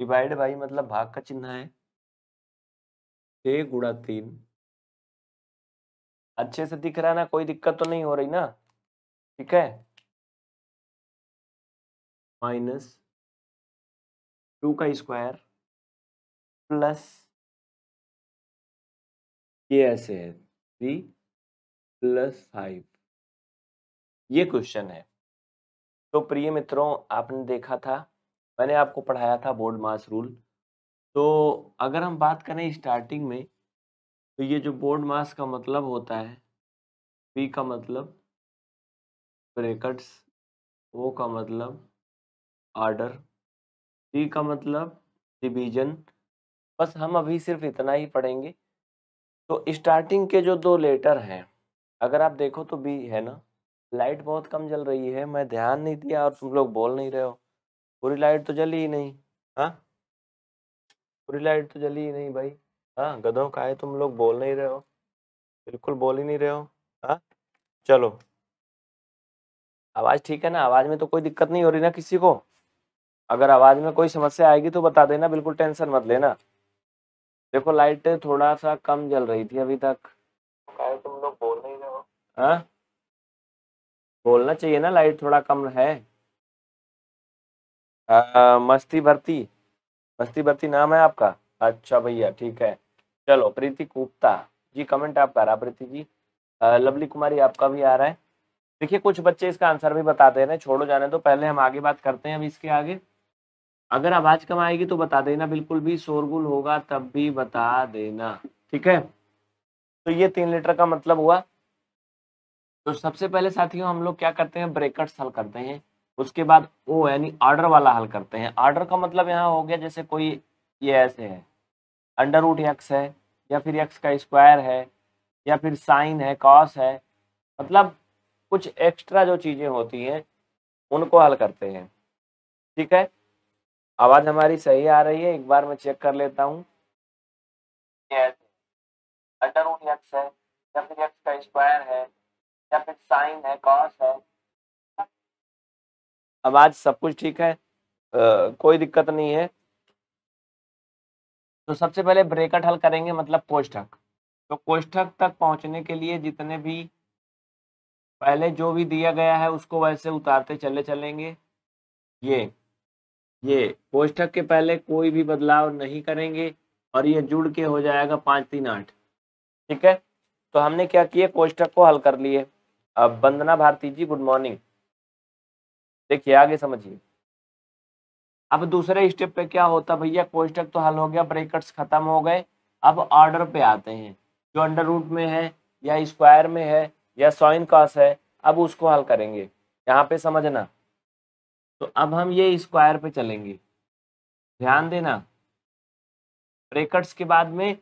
Divide by मतलब भाग का चिन्ह है छ गुड़ा तीन अच्छे से दिख रहा है ना कोई दिक्कत तो नहीं हो रही ना ठीक है माइनस टू का स्क्वायर प्लस ये ऐसे है थ्री प्लस फाइव ये क्वेश्चन है तो प्रिय मित्रों आपने देखा था मैंने आपको पढ़ाया था बोर्ड मास रूल तो अगर हम बात करें स्टार्टिंग में तो ये जो बोर्ड मास का मतलब होता है पी का मतलब ब्रेकट्स ओ का मतलब ऑर्डर टी का मतलब डिवीजन बस हम अभी सिर्फ इतना ही पढ़ेंगे तो स्टार्टिंग के जो दो लेटर हैं अगर आप देखो तो बी है ना लाइट बहुत कम जल रही है मैं ध्यान नहीं दिया और तुम लोग बोल नहीं रहे हो पूरी लाइट तो जली ही नहीं हाँ पूरी लाइट तो जली ही नहीं भाई हाँ गधों का है तुम लोग बोल नहीं रहे हो बिल्कुल बोल ही नहीं रहे हो हाँ चलो आवाज़ ठीक है ना आवाज़ में तो कोई दिक्कत नहीं हो रही ना किसी को अगर आवाज़ में कोई समस्या आएगी तो बता देना बिल्कुल टेंशन मत लेना देखो लाइट थोड़ा सा कम जल रही थी अभी तक तुम लोग बोल नहीं रहे हो हाँ बोलना चाहिए ना लाइट थोड़ा कम है आ, मस्ती भरती मस्ती भरती नाम है आपका अच्छा भैया ठीक है चलो प्रीति गुप्ता जी कमेंट आपका रहा प्रीति जी आ, लवली कुमारी आपका भी आ रहा है देखिए कुछ बच्चे इसका आंसर भी बता दे रहे हैं छोड़ो जाने तो पहले हम आगे बात करते हैं अभी इसके आगे अगर आवाज कम आएगी तो बता देना बिल्कुल भी शोरगुल होगा तब भी बता देना ठीक है तो ये तीन लीटर का मतलब हुआ तो सबसे पहले साथियों हम लोग क्या करते हैं ब्रेकट्स हल करते हैं उसके बाद ओ यानी ऑर्डर वाला हल करते हैं ऑर्डर का मतलब यहाँ हो गया जैसे कोई ये ऐसे है अंडर रूट यक्स है या फिर एक्स का स्क्वायर है या फिर साइन है कॉस है मतलब कुछ एक्स्ट्रा जो चीज़ें होती हैं उनको हल करते हैं ठीक है आवाज़ हमारी सही आ रही है एक बार मैं चेक कर लेता हूँ अंडर रूट एक्स है या फिर एक्स का स्क्वायर है या फिर साइन है कॉस है अब आज सब कुछ ठीक है आ, कोई दिक्कत नहीं है तो सबसे पहले ब्रेकट हल करेंगे मतलब कोष्ठक तो कोष्ठक तक पहुंचने के लिए जितने भी पहले जो भी दिया गया है उसको वैसे उतारते चले चलेंगे ये ये कोष्ठक के पहले कोई भी बदलाव नहीं करेंगे और ये जुड़ के हो जाएगा पाँच तीन आठ ठीक है तो हमने क्या किया कोष्ठक को हल कर लिए अब वंदना भारती जी गुड मॉर्निंग देखिए आगे समझिए अब दूसरे स्टेप पे क्या होता भैया कोष्टक तो हल हो गया ब्रेकट्स खत्म हो गए अब ऑर्डर पे आते हैं जो अंडर रूट में है या स्क्वायर में है या सॉइन कॉस है अब उसको हल करेंगे यहाँ पे समझना तो अब हम ये स्क्वायर पे चलेंगे ध्यान देना ब्रेकट्स के बाद में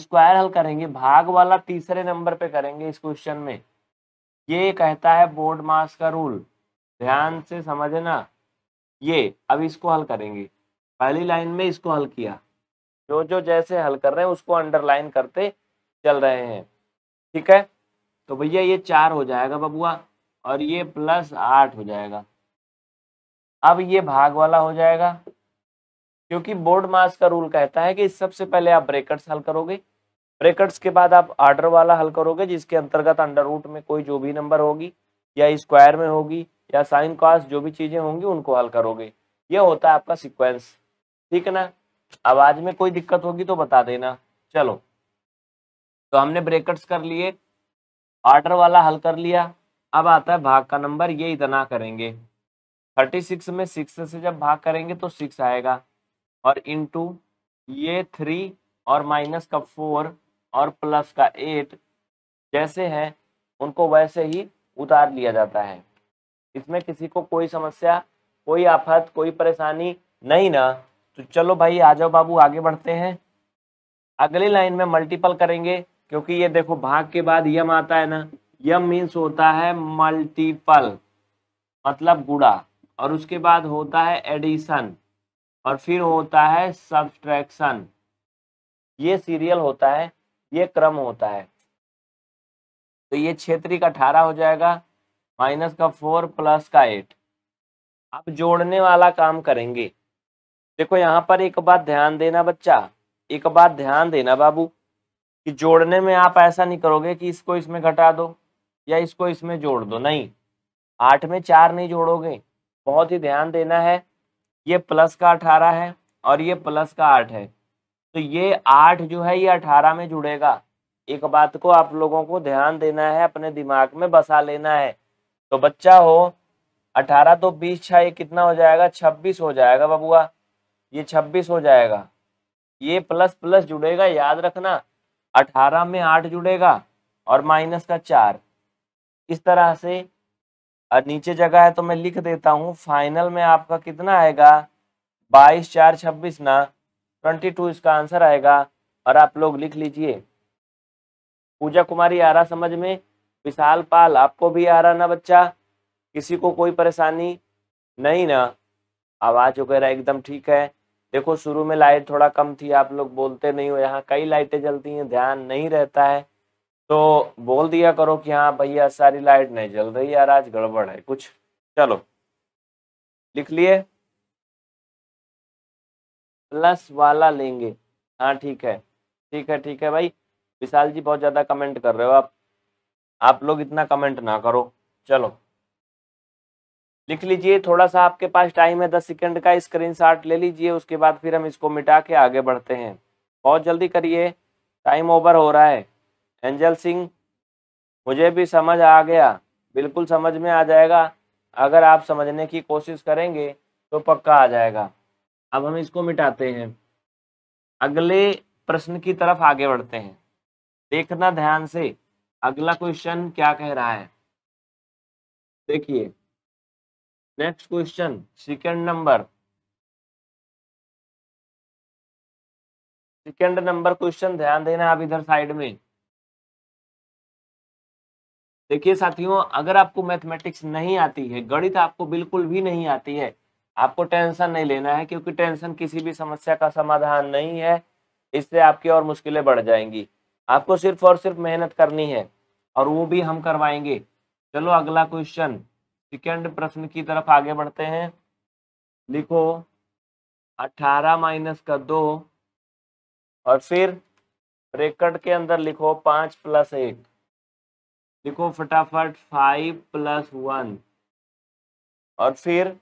स्क्वायर हल करेंगे भाग वाला तीसरे नंबर पे करेंगे इस क्वेश्चन में ये कहता है बोर्ड मास का रूल ध्यान से समझना ये अब इसको हल करेंगे पहली लाइन में इसको हल किया जो जो जैसे हल कर रहे हैं उसको अंडरलाइन करते चल रहे हैं ठीक है तो भैया ये चार हो जाएगा बबुआ और ये प्लस आठ हो जाएगा अब ये भाग वाला हो जाएगा क्योंकि बोर्ड मास का रूल कहता है कि सबसे पहले आप ब्रेकर्स हल करोगे ब्रेकट्स के बाद आप आर्डर वाला हल करोगे जिसके अंतर्गत अंडर रूट में कोई जो भी नंबर होगी या स्क्वायर में होगी या साइन कॉस जो भी चीज़ें होंगी उनको हल करोगे ये होता है आपका सिक्वेंस ठीक है ना आवाज़ में कोई दिक्कत होगी तो बता देना चलो तो हमने ब्रेकट्स कर लिए ऑर्डर वाला हल कर लिया अब आता है भाग का नंबर ये इतना करेंगे थर्टी सिक्स में सिक्स से जब भाग करेंगे तो सिक्स आएगा और इनटू ये थ्री और माइनस का फोर और प्लस का एट जैसे है उनको वैसे ही उतार लिया जाता है इसमें किसी को कोई समस्या कोई आफत कोई परेशानी नहीं ना तो चलो भाई आ जाओ बाबू आगे बढ़ते हैं अगली लाइन में मल्टीपल करेंगे क्योंकि ये देखो भाग के बाद यम आता है ना यम मीन्स होता है मल्टीपल मतलब गुड़ा और उसके बाद होता है एडिशन और फिर होता है सब्सट्रैक्शन ये सीरियल होता है ये क्रम होता है तो ये क्षेत्रीय का अठारह हो जाएगा माइनस का फोर प्लस का एट आप जोड़ने वाला काम करेंगे देखो यहाँ पर एक बात ध्यान देना बच्चा एक बात ध्यान देना बाबू कि जोड़ने में आप ऐसा नहीं करोगे कि इसको इसमें घटा दो या इसको इसमें जोड़ दो नहीं आठ में चार नहीं जोड़ोगे बहुत ही ध्यान देना है ये प्लस का अठारह है और ये प्लस का आठ है तो ये आठ जो है ये अठारह में जुड़ेगा एक बात को आप लोगों को ध्यान देना है अपने दिमाग में बसा लेना है तो बच्चा हो अठारह तो बीस छा कितना हो जाएगा छब्बीस हो जाएगा बबुआ ये छब्बीस हो जाएगा ये प्लस प्लस जुड़ेगा याद रखना अठारह में आठ जुड़ेगा और माइनस का चार इस तरह से नीचे जगह है तो मैं लिख देता हूँ फाइनल में आपका कितना आएगा बाईस चार छब्बीस ना ट्वेंटी टू इसका आंसर आएगा और आप लोग लिख लीजिए पूजा कुमारी आ रहा समझ में विशाल पाल आपको भी आ रहा ना बच्चा किसी को कोई परेशानी नहीं ना आवाज़ वगैरह एकदम ठीक है देखो शुरू में लाइट थोड़ा कम थी आप लोग बोलते नहीं हो यहाँ कई लाइटें जलती हैं ध्यान नहीं रहता है तो बोल दिया करो कि हाँ भैया सारी लाइट नहीं जल रही यार आज गड़बड़ है कुछ चलो लिख लिए प्लस वाला लेंगे हाँ ठीक है ठीक है ठीक है भाई विशाल जी बहुत ज़्यादा कमेंट कर रहे हो आप आप लोग इतना कमेंट ना करो चलो लिख लीजिए थोड़ा सा आपके पास टाइम है दस सेकंड का स्क्रीनशॉट ले लीजिए उसके बाद फिर हम इसको मिटा के आगे बढ़ते हैं बहुत जल्दी करिए टाइम ओवर हो रहा है एंजल सिंह मुझे भी समझ आ गया बिल्कुल समझ में आ जाएगा अगर आप समझने की कोशिश करेंगे तो पक्का आ जाएगा अब हम इसको मिटाते हैं अगले प्रश्न की तरफ आगे बढ़ते हैं देखना ध्यान से अगला क्वेश्चन क्या कह रहा है देखिए next question second number second number question ध्यान देना आप इधर साइड में देखिए साथियों अगर आपको मैथमेटिक्स नहीं आती है गणित आपको बिल्कुल भी नहीं आती है आपको टेंशन नहीं लेना है क्योंकि टेंशन किसी भी समस्या का समाधान नहीं है इससे आपकी और मुश्किलें बढ़ जाएंगी आपको सिर्फ और सिर्फ मेहनत करनी है और वो भी हम करवाएंगे चलो अगला क्वेश्चन सेकेंड प्रश्न की तरफ आगे बढ़ते हैं लिखो अठारह माइनस का दो और फिर रेकर्ड के अंदर लिखो पाँच प्लस एक लिखो फटाफट फाइव प्लस वन और फिर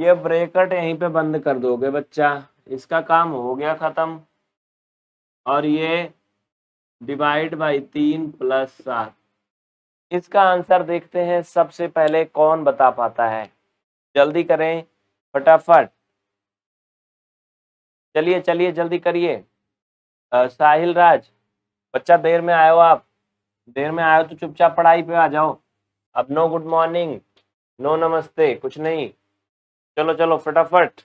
ये ब्रेकट यहीं पे बंद कर दोगे बच्चा इसका काम हो गया ख़त्म और ये डिवाइड बाई तीन प्लस सात इसका आंसर देखते हैं सबसे पहले कौन बता पाता है जल्दी करें फटाफट चलिए चलिए जल्दी करिए साहिल राज बच्चा देर में आयो आप देर में आयो तो चुपचाप पढ़ाई पे आ जाओ अब नो गुड मॉर्निंग नो नमस्ते कुछ नहीं चलो चलो फटाफट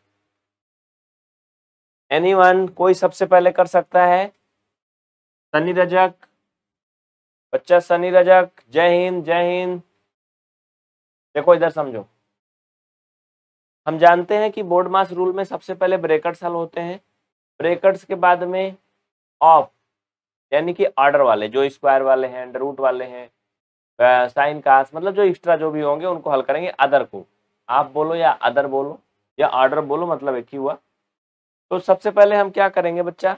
एनीवन कोई सबसे पहले कर सकता है सनी रजक बच्चा सनी रजक जय हिंद जय हिंद देखो इधर समझो हम जानते हैं कि बोर्ड मास रूल में सबसे पहले ब्रेकर्स हल होते हैं ब्रेकर्स के बाद में ऑफ यानी कि ऑर्डर वाले जो स्क्वायर वाले हैं अंडर रूट वाले हैं साइन कास्ट मतलब जो एक्स्ट्रा जो भी होंगे उनको हल करेंगे अदर को आप बोलो या अदर बोलो या ऑर्डर बोलो मतलब एक ही हुआ तो सबसे पहले हम क्या करेंगे बच्चा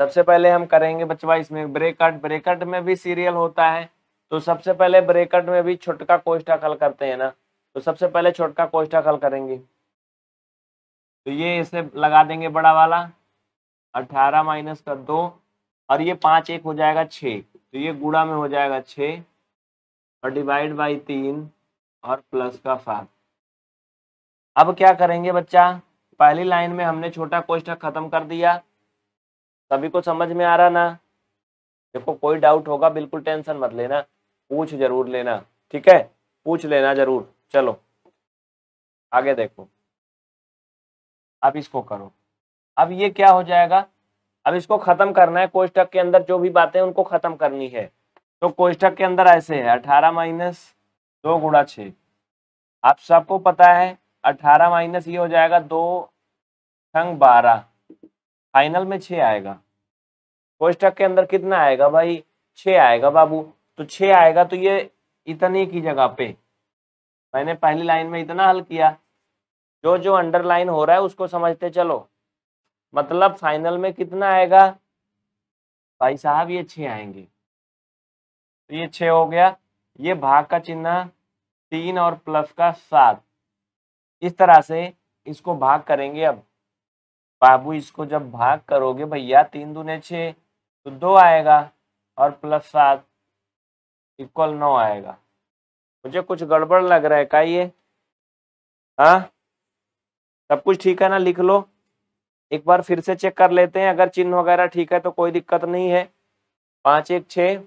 सबसे पहले हम करेंगे बच्चा इसमें ब्रेकअट ब्रेकअट में भी सीरियल होता है तो सबसे पहले ब्रेकअट में भी छोटका कोष्टा कल करते हैं ना तो सबसे पहले छोटका कोष्टा कल करेंगे तो ये इसे लगा देंगे बड़ा वाला अठारह माइनस कर दो और ये पांच एक हो जाएगा छ तो ये गुड़ा में हो जाएगा छ और डिवाइड बाई तीन और प्लस का फाइव अब क्या करेंगे बच्चा पहली लाइन में हमने छोटा कोष्ठक खत्म कर दिया सभी को समझ में आ रहा ना देखो कोई डाउट होगा बिल्कुल टेंशन मत लेना पूछ जरूर लेना ठीक है पूछ लेना जरूर चलो आगे देखो अब इसको करो अब ये क्या हो जाएगा अब इसको खत्म करना है कोष्टक के अंदर जो भी बातें उनको खत्म करनी है तो कोष्टक के अंदर ऐसे है अठारह माइनस दो गुणा छ आप सबको पता है अठारह माइनस ये हो जाएगा दो छंग बारह फाइनल में छः आएगा कोष्टक के अंदर कितना आएगा भाई छ आएगा बाबू तो छ आएगा तो ये इतने की जगह पे मैंने पहली लाइन में इतना हल किया जो जो अंडरलाइन हो रहा है उसको समझते चलो मतलब फाइनल में कितना आएगा भाई साहब ये छे आएंगे तो ये छः हो गया ये भाग का चिन्ह तीन और प्लस का सात इस तरह से इसको भाग करेंगे अब बाबू इसको जब भाग करोगे भैया तीन दूने छ तो दो आएगा और प्लस सात इक्वल नौ आएगा मुझे कुछ गड़बड़ लग रहा है का ये हाँ सब कुछ ठीक है ना लिख लो एक बार फिर से चेक कर लेते हैं अगर चिन्ह वगैरह ठीक है तो कोई दिक्कत नहीं है पाँच एक छः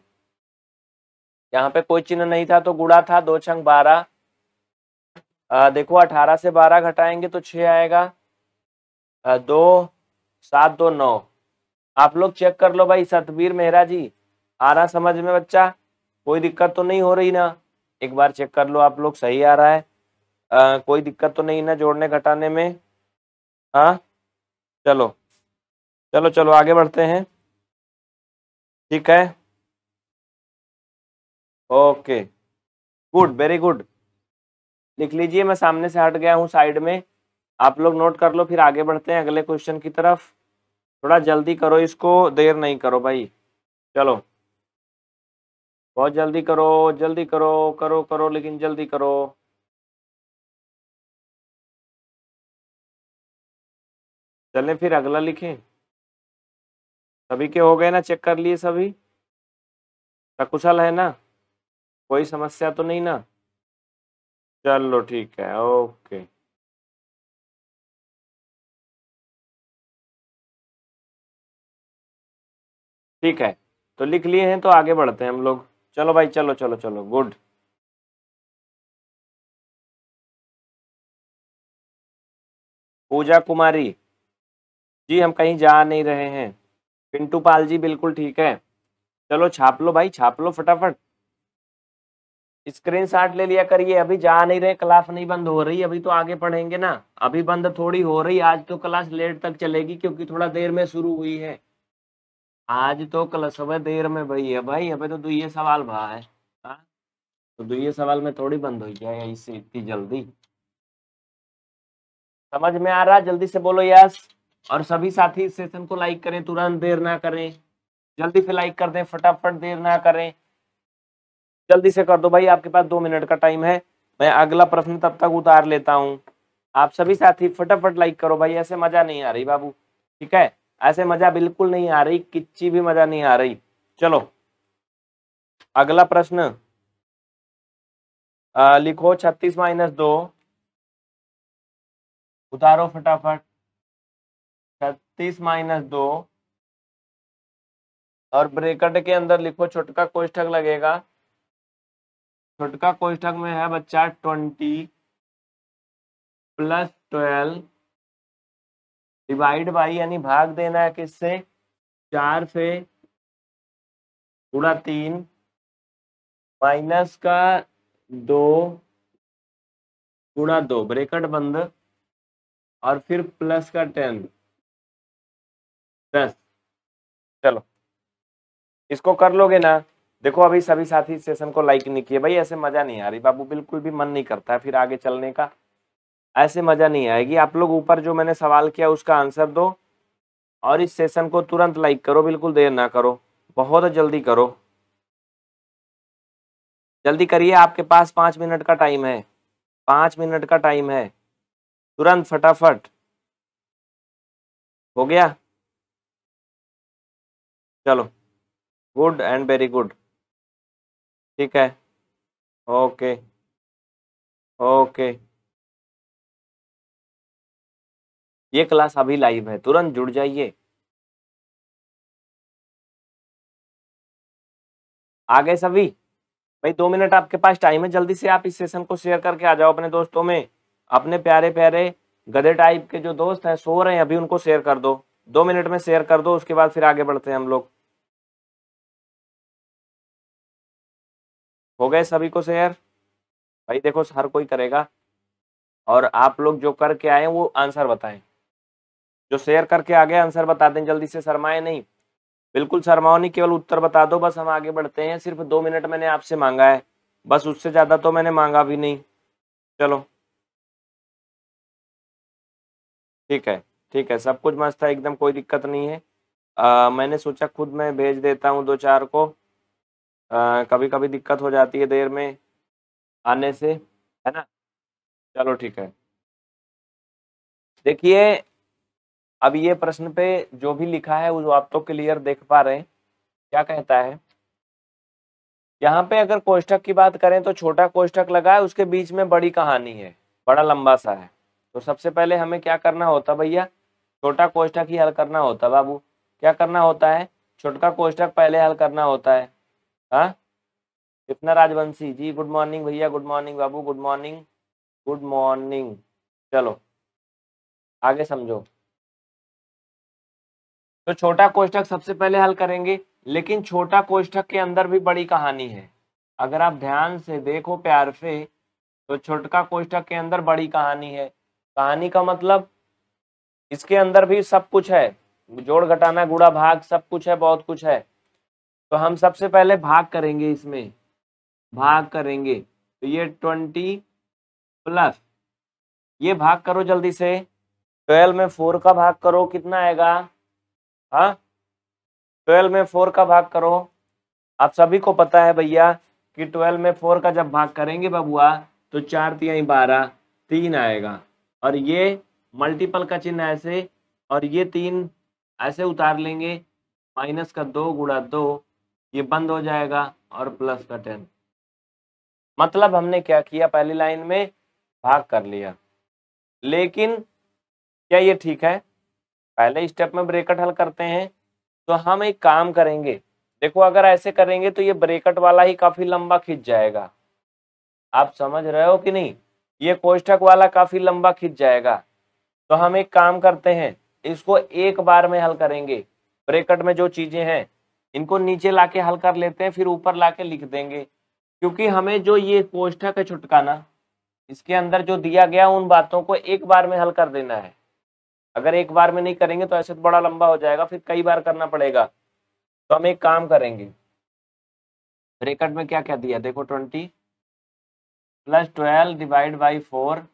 यहाँ पे कोई चिन्ह नहीं था तो गुड़ा था दो छंग बारह देखो अठारह से बारह घटाएंगे तो छह आएगा आ, दो सात दो नौ आप लोग चेक कर लो भाई सतबीर मेहरा जी आ रहा समझ में बच्चा कोई दिक्कत तो नहीं हो रही ना एक बार चेक कर लो आप लोग सही आ रहा है आ, कोई दिक्कत तो नहीं ना जोड़ने घटाने में हाँ चलो चलो चलो आगे बढ़ते हैं ठीक है ओके गुड वेरी गुड लिख लीजिए मैं सामने से हट गया हूँ साइड में आप लोग नोट कर लो फिर आगे बढ़ते हैं अगले क्वेश्चन की तरफ थोड़ा जल्दी करो इसको देर नहीं करो भाई चलो बहुत जल्दी करो जल्दी करो करो करो लेकिन जल्दी करो चले फिर अगला लिखें सभी के हो गए ना चेक कर लिए सभी सकुशल है ना कोई समस्या तो नहीं ना चलो ठीक है ओके ठीक है तो लिख लिए हैं तो आगे बढ़ते हैं हम लोग चलो भाई चलो चलो चलो गुड पूजा कुमारी जी हम कहीं जा नहीं रहे हैं पिंटू पाल जी बिल्कुल ठीक है चलो छाप लो भाई छाप लो फटाफट स्क्रीनशॉट ले लिया करिए अभी जा नहीं रहे क्लास नहीं बंद हो रही अभी तो आगे पढ़ेंगे ना अभी बंद थोड़ी हो रही आज तो क्लास लेट तक चलेगी क्योंकि थोड़ा देर में शुरू हुई है आज तो क्लास सुबह देर में भई है भाई अभी तो दुए सवाल भा है आ? हाँ? तो दुए सवाल में थोड़ी बंद हो है इससे इतनी जल्दी समझ में आ रहा जल्दी से बोलो यस और सभी साथी सेशन को लाइक करें तुरंत देर ना करें जल्दी से लाइक कर दें फटाफट देर ना करें जल्दी से कर दो भाई आपके पास दो मिनट का टाइम है मैं अगला प्रश्न तब तक उतार लेता हूँ आप सभी साथी फटाफट लाइक करो भाई ऐसे मजा नहीं आ रही बाबू ठीक है ऐसे मजा बिल्कुल नहीं आ रही किच्ची भी मजा नहीं आ रही चलो अगला प्रश्न लिखो छत्तीस माइनस दो उतारो फटाफट छत्तीस माइनस दो और ब्रेकट के अंदर लिखो छोटका कोष्ठक लगेगा छोटका कोष्ठक में है बच्चा twenty plus twelve divide by यानी भाग देना है किससे चार से पूरा तीन माइनस का दो पूरा दो ब्रेकट बंद और फिर प्लस का टेन दस चलो इसको कर लोगे ना देखो अभी सभी साथी सेशन को लाइक नहीं किए भाई ऐसे मजा नहीं आ रही बाबू बिल्कुल भी मन नहीं करता है फिर आगे चलने का ऐसे मजा नहीं आएगी आप लोग ऊपर जो मैंने सवाल किया उसका आंसर दो और इस सेशन को तुरंत लाइक करो बिल्कुल देर ना करो बहुत जल्दी करो जल्दी करिए आपके पास पाँच मिनट का टाइम है पाँच मिनट का टाइम है तुरंत फटाफट हो गया चलो गुड एंड वेरी गुड ठीक है ओके ओके ये क्लास अभी लाइव है तुरंत जुड़ जाइए आ गए सभी भाई दो मिनट आपके पास टाइम है जल्दी से आप इस सेशन को शेयर करके आ जाओ अपने दोस्तों में अपने प्यारे प्यारे गधे टाइप के जो दोस्त हैं सो रहे हैं अभी उनको शेयर कर दो दो मिनट में शेयर कर दो उसके बाद फिर आगे बढ़ते हैं हम लोग हो गए सभी को शेयर भाई देखो हर कोई करेगा और आप लोग जो करके आए वो आंसर बताएं जो शेयर करके आ गए आंसर बता दें जल्दी से शर्माए नहीं बिल्कुल शर्माओ नहीं केवल उत्तर बता दो बस हम आगे बढ़ते हैं सिर्फ दो मिनट मैंने आपसे मांगा है बस उससे ज़्यादा तो मैंने मांगा भी नहीं चलो ठीक है ठीक है सब कुछ मस्त है एकदम कोई दिक्कत नहीं है आ, मैंने सोचा खुद मैं भेज देता हूँ दो चार को कभी कभी दिक्कत हो जाती है देर में आने से है ना चलो ठीक है देखिए अब ये प्रश्न पे जो भी लिखा है वो आप तो क्लियर देख पा रहे हैं क्या कहता है यहाँ पे अगर कोष्टक की बात करें तो छोटा कोष्टक लगा है उसके बीच में बड़ी कहानी है बड़ा लंबा सा है तो सबसे पहले हमें क्या करना होता भैया छोटा कोष्टक ही हल करना होता बाबू क्या करना होता है छोटका कोष्टक पहले हल करना होता है हाँ? कितना राजवंशी जी गुड मॉर्निंग भैया गुड मॉर्निंग बाबू गुड मॉर्निंग गुड मॉर्निंग चलो आगे समझो तो छोटा कोष्टक सबसे पहले हल करेंगे लेकिन छोटा कोष्टक के अंदर भी बड़ी कहानी है अगर आप ध्यान से देखो प्यार से तो छोटका कोष्टक के अंदर बड़ी कहानी है कहानी का मतलब इसके अंदर भी सब कुछ है जोड़ घटाना गुड़ा भाग सब कुछ है बहुत कुछ है तो हम सबसे पहले भाग करेंगे इसमें भाग करेंगे तो ये ट्वेंटी प्लस ये भाग करो जल्दी से ट्वेल्व में फोर का भाग करो कितना आएगा हाँ ट्वेल्व में फोर का भाग करो आप सभी को पता है भैया कि ट्वेल्व में फोर का जब भाग करेंगे बबुआ तो चार तिया बारह तीन आएगा और ये मल्टीपल का चिन्ह ऐसे और ये तीन ऐसे उतार लेंगे माइनस का दो गुणा दो ये बंद हो जाएगा और प्लस का टेन मतलब हमने क्या किया पहली लाइन में भाग कर लिया लेकिन क्या ये ठीक है पहले स्टेप में ब्रेकट हल करते हैं तो हम एक काम करेंगे देखो अगर ऐसे करेंगे तो ये ब्रेकट वाला ही काफी लंबा खिंच जाएगा आप समझ रहे हो कि नहीं ये कोष्ठक वाला काफी लंबा खिंच जाएगा तो हम एक काम करते हैं इसको एक बार में हल करेंगे ब्रेकट में जो चीजें हैं इनको नीचे लाके हल कर लेते हैं फिर ऊपर लाके लिख देंगे क्योंकि हमें जो ये कोष्ठक है छुटकाना इसके अंदर जो दिया गया उन बातों को एक बार में हल कर देना है अगर एक बार में नहीं करेंगे तो ऐसे तो बड़ा लंबा हो जाएगा फिर कई बार करना पड़ेगा तो हम एक काम करेंगे ब्रेकट में क्या क्या दिया देखो twenty plus twelve divide by four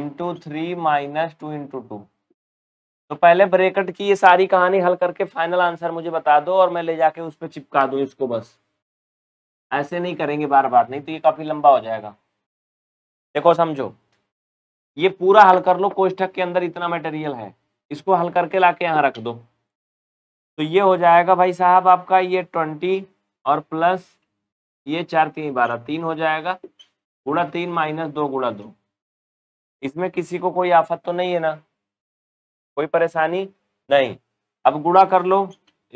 into three minus two into two तो पहले ब्रेकट की ये सारी कहानी हल करके फाइनल आंसर मुझे बता दो और मैं ले जाके उस पर चिपका दू इसको बस ऐसे नहीं करेंगे बार बार नहीं तो ये काफ़ी लंबा हो जाएगा देखो समझो ये पूरा हल कर लो कोष्ठक के अंदर इतना मटेरियल है इसको हल करके ला के यहाँ रख दो तो ये हो जाएगा भाई साहब आपका ये ट्वेंटी और प्लस ये चार तीन बारह तीन हो जाएगा गुड़ा तीन माइनस दो गुड़ा दो इसमें किसी को कोई आफत तो नहीं है ना कोई परेशानी नहीं अब गुणा कर लो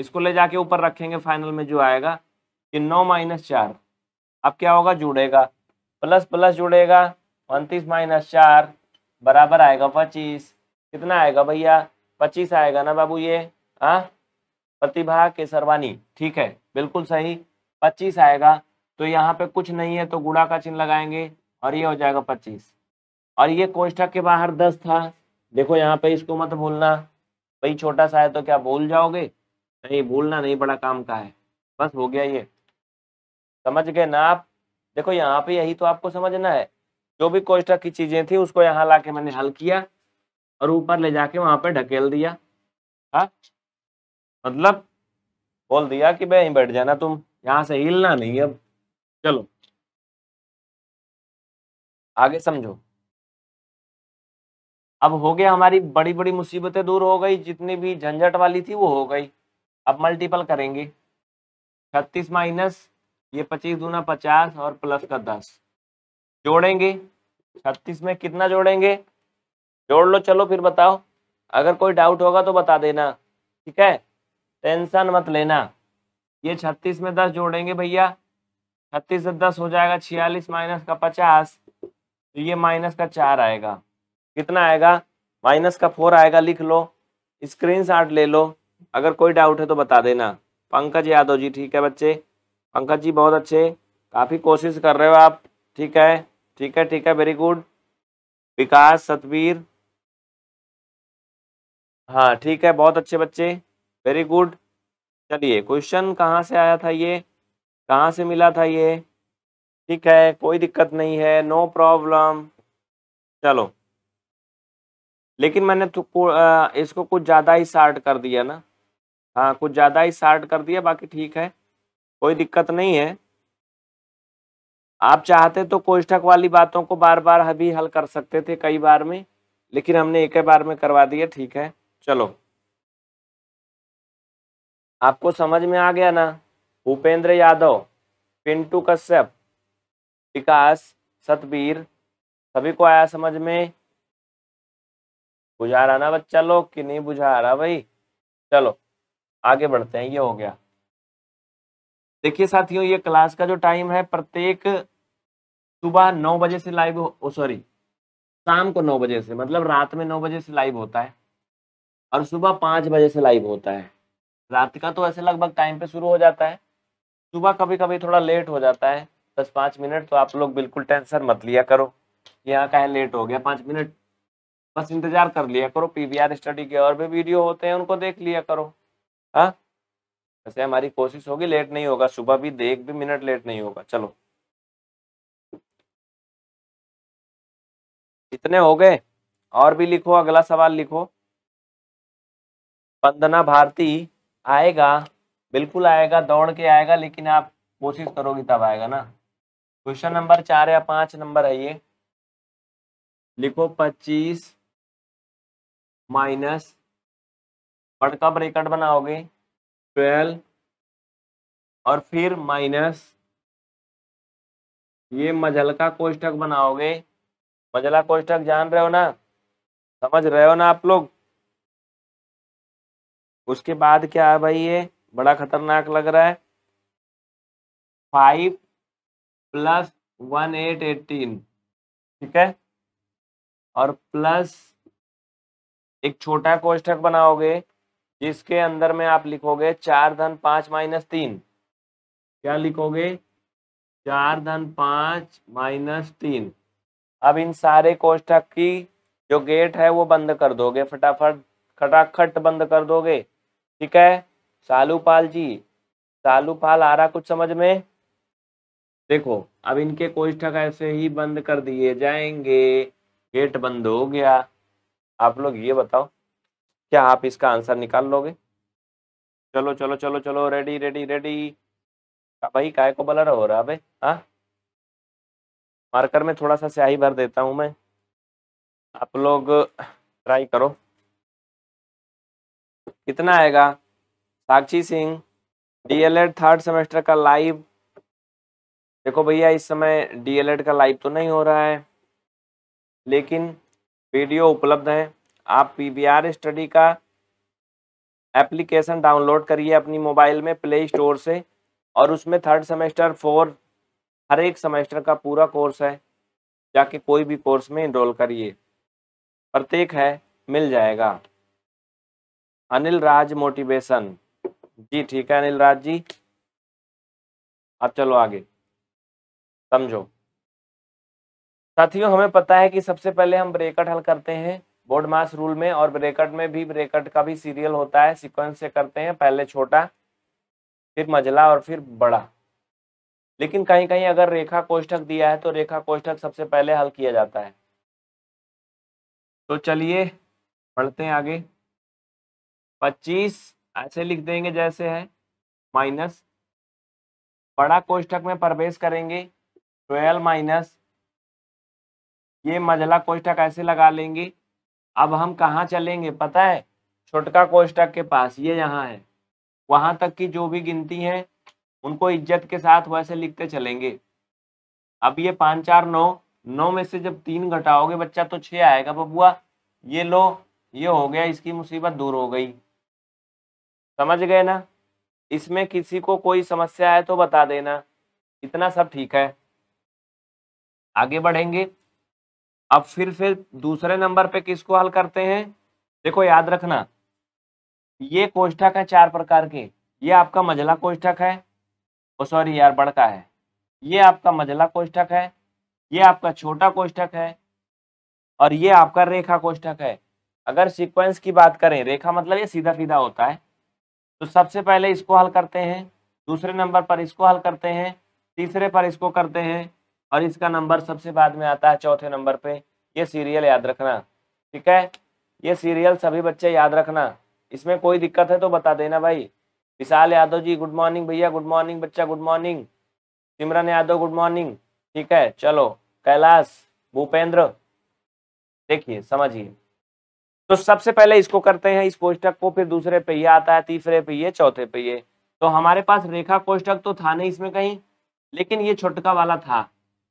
इसको ले जाके ऊपर रखेंगे फाइनल में जो आएगा कि नौ माइनस चार अब क्या होगा जुड़ेगा प्लस प्लस जुड़ेगा उनतीस माइनस चार बराबर आएगा पच्चीस कितना आएगा भैया पच्चीस आएगा ना बाबू ये हाँ प्रतिभा के ठीक है बिल्कुल सही पच्चीस आएगा तो यहाँ पे कुछ नहीं है तो गुड़ा का चिन्ह लगाएंगे और ये हो जाएगा पच्चीस और ये कोष्ठक के बाहर दस था देखो यहाँ पे इसको मत भूलना भाई छोटा सा है तो क्या भूल जाओगे नहीं भूलना नहीं बड़ा काम का है बस हो गया ये समझ गए ना आप देखो यहाँ पे यही तो आपको समझना है जो भी कोष्टक की चीजें थी उसको यहाँ लाके मैंने हल किया और ऊपर ले जाके वहां पे ढकेल दिया हा? मतलब बोल दिया कि भाई बैठ जाना तुम यहाँ से हिलना नहीं अब चलो आगे समझो अब हो गया हमारी बड़ी बड़ी मुसीबतें दूर हो गई जितनी भी झंझट वाली थी वो हो गई अब मल्टीपल करेंगे छत्तीस माइनस ये पच्चीस दूना पचास और प्लस का दस जोड़ेंगे छत्तीस में कितना जोड़ेंगे जोड़ लो चलो फिर बताओ अगर कोई डाउट होगा तो बता देना ठीक है टेंशन मत लेना ये छत्तीस में दस जोड़ेंगे भैया छत्तीस से दस हो जाएगा छियालीस माइनस का पचास तो ये माइनस का चार आएगा कितना आएगा माइनस का फोर आएगा लिख लो स्क्रीन ले लो अगर कोई डाउट है तो बता देना पंकज यादव जी ठीक है बच्चे पंकज जी बहुत अच्छे काफ़ी कोशिश कर रहे हो आप ठीक है ठीक है ठीक है वेरी गुड विकास सतवीर हाँ ठीक है बहुत अच्छे बच्चे वेरी गुड चलिए क्वेश्चन कहाँ से आया था ये कहाँ से मिला था ये ठीक है कोई दिक्कत नहीं है नो प्रॉब्लम चलो लेकिन मैंने तो आ, इसको कुछ ज़्यादा ही शार्ट कर दिया ना हाँ कुछ ज़्यादा ही शार्ट कर दिया बाकी ठीक है कोई दिक्कत नहीं है आप चाहते तो कोष्ठक वाली बातों को बार बार अभी हल कर सकते थे कई बार में लेकिन हमने एक ही बार में करवा दिया ठीक है चलो आपको समझ में आ गया ना भूपेंद्र यादव पिंटू कश्यप विकास सतबीर सभी को आया समझ में बुझा रहा ना बच्चा लोग कि नहीं बुझा रहा भाई चलो आगे बढ़ते हैं ये हो गया देखिए साथियों ये क्लास का जो टाइम है प्रत्येक सुबह नौ बजे से लाइव हो सॉरी शाम को नौ बजे से मतलब रात में नौ बजे से लाइव होता है और सुबह पाँच बजे से लाइव होता है रात का तो ऐसे लगभग टाइम पे शुरू हो जाता है सुबह कभी कभी थोड़ा लेट हो जाता है दस पाँच मिनट तो आप लोग बिल्कुल टेंशन मत लिया करो यहाँ का है लेट हो गया पाँच मिनट बस इंतजार कर लिया करो पीवीआर स्टडी के और भी वीडियो होते हैं उनको देख लिया करो हाँ वैसे हमारी कोशिश होगी लेट नहीं होगा सुबह भी एक भी मिनट लेट नहीं होगा चलो इतने हो गए और भी लिखो अगला सवाल लिखो वंदना भारती आएगा बिल्कुल आएगा दौड़ के आएगा लेकिन आप कोशिश करोगी तब आएगा ना क्वेश्चन नंबर चार या पांच नंबर है ये लिखो पच्चीस माइनस वन का ब्रेकट बनाओगे ट्वेल्व और फिर माइनस ये मझल का कोष्टक बनाओगे मझला कोष्टक जान रहे हो ना समझ रहे हो ना आप लोग उसके बाद क्या है भाई ये बड़ा खतरनाक लग रहा है five plus one eight eighteen ठीक है और प्लस एक छोटा कोष्ठक बनाओगे जिसके अंदर में आप लिखोगे चार धन पांच माइनस तीन क्या लिखोगे चार धन पांच माइनस तीन अब इन सारे कोष्ठक की जो गेट है वो बंद कर दोगे फटाफट खटाखट बंद कर दोगे ठीक है सालूपाल जी सालूपाल आ रहा कुछ समझ में देखो अब इनके कोष्ठक ऐसे ही बंद कर दिए जाएंगे गेट बंद हो गया आप लोग ये बताओ क्या आप इसका आंसर निकाल लोगे चलो चलो चलो चलो रेडी रेडी रेडी भाई काय को बलर हो रहा है हाँ मार्कर में थोड़ा सा स्याही भर देता हूँ मैं आप लोग ट्राई करो कितना आएगा Sakshi Singh DElEd third semester का लाइव देखो भैया इस समय डीएलएड का लाइव तो नहीं हो रहा है लेकिन वीडियो उपलब्ध है आप पी स्टडी का एप्लीकेशन डाउनलोड करिए अपनी मोबाइल में प्ले स्टोर से और उसमें थर्ड सेमेस्टर फोर हर एक सेमेस्टर का पूरा कोर्स है जाके कोई भी कोर्स में इनरोल करिए प्रत्येक है मिल जाएगा अनिल राज मोटिवेशन जी ठीक है अनिल राज जी अब चलो आगे समझो साथियों हमें पता है कि सबसे पहले हम ब्रेकट हल करते हैं बोर्ड मास रूल में और ब्रेकट में भी ब्रेकट का भी सीरियल होता है सीक्वेंस से करते हैं पहले छोटा फिर मझला और फिर बड़ा लेकिन कहीं कहीं अगर रेखा कोष्ठक दिया है तो रेखा कोष्ठक सबसे पहले हल किया जाता है तो चलिए बढ़ते हैं आगे 25 ऐसे लिख देंगे जैसे है माइनस बड़ा कोष्ठक में प्रवेश करेंगे 12 माइनस ये मझला कोष्टक ऐसे लगा लेंगे अब हम कहाँ चलेंगे पता है छोटका कोष्टक के पास ये यहाँ है वहां तक की जो भी गिनती है उनको इज्जत के साथ वैसे लिखते चलेंगे अब ये पाँच चार नौ नौ में से जब तीन घटाओगे बच्चा तो छः आएगा बबुआ ये लो ये हो गया इसकी मुसीबत दूर हो गई समझ गए ना इसमें किसी को कोई समस्या है तो बता देना इतना सब ठीक है आगे बढ़ेंगे अब फिर फिर दूसरे नंबर पे किसको हल करते हैं देखो याद रखना ये कोष्ठक है चार प्रकार के ये आपका मजला कोष्ठक है ओ सॉरी यार बड़का है ये आपका मजला कोष्ठक है ये आपका छोटा कोष्ठक है और ये आपका रेखा कोष्ठक है अगर सीक्वेंस की बात करें रेखा मतलब ये सीधा सीधा होता है तो सबसे पहले इसको हल करते हैं दूसरे नंबर पर इसको हल करते हैं तीसरे पर इसको करते हैं और इसका नंबर सबसे बाद में आता है चौथे नंबर पे ये सीरियल याद रखना ठीक है ये सीरियल सभी बच्चे याद रखना इसमें कोई दिक्कत है तो बता देना भाई विशाल यादव जी गुड मॉर्निंग भैया गुड मॉर्निंग बच्चा good morning Simran Yadav good morning ठीक है चलो कैलाश भूपेंद्र देखिए समझिए तो सबसे पहले इसको करते हैं इस कोष्टक को फिर दूसरे पे ये आता है तीसरे पे ये चौथे पे ये तो हमारे पास रेखा कोष्टक तो था नहीं इसमें कहीं लेकिन ये छोटका वाला था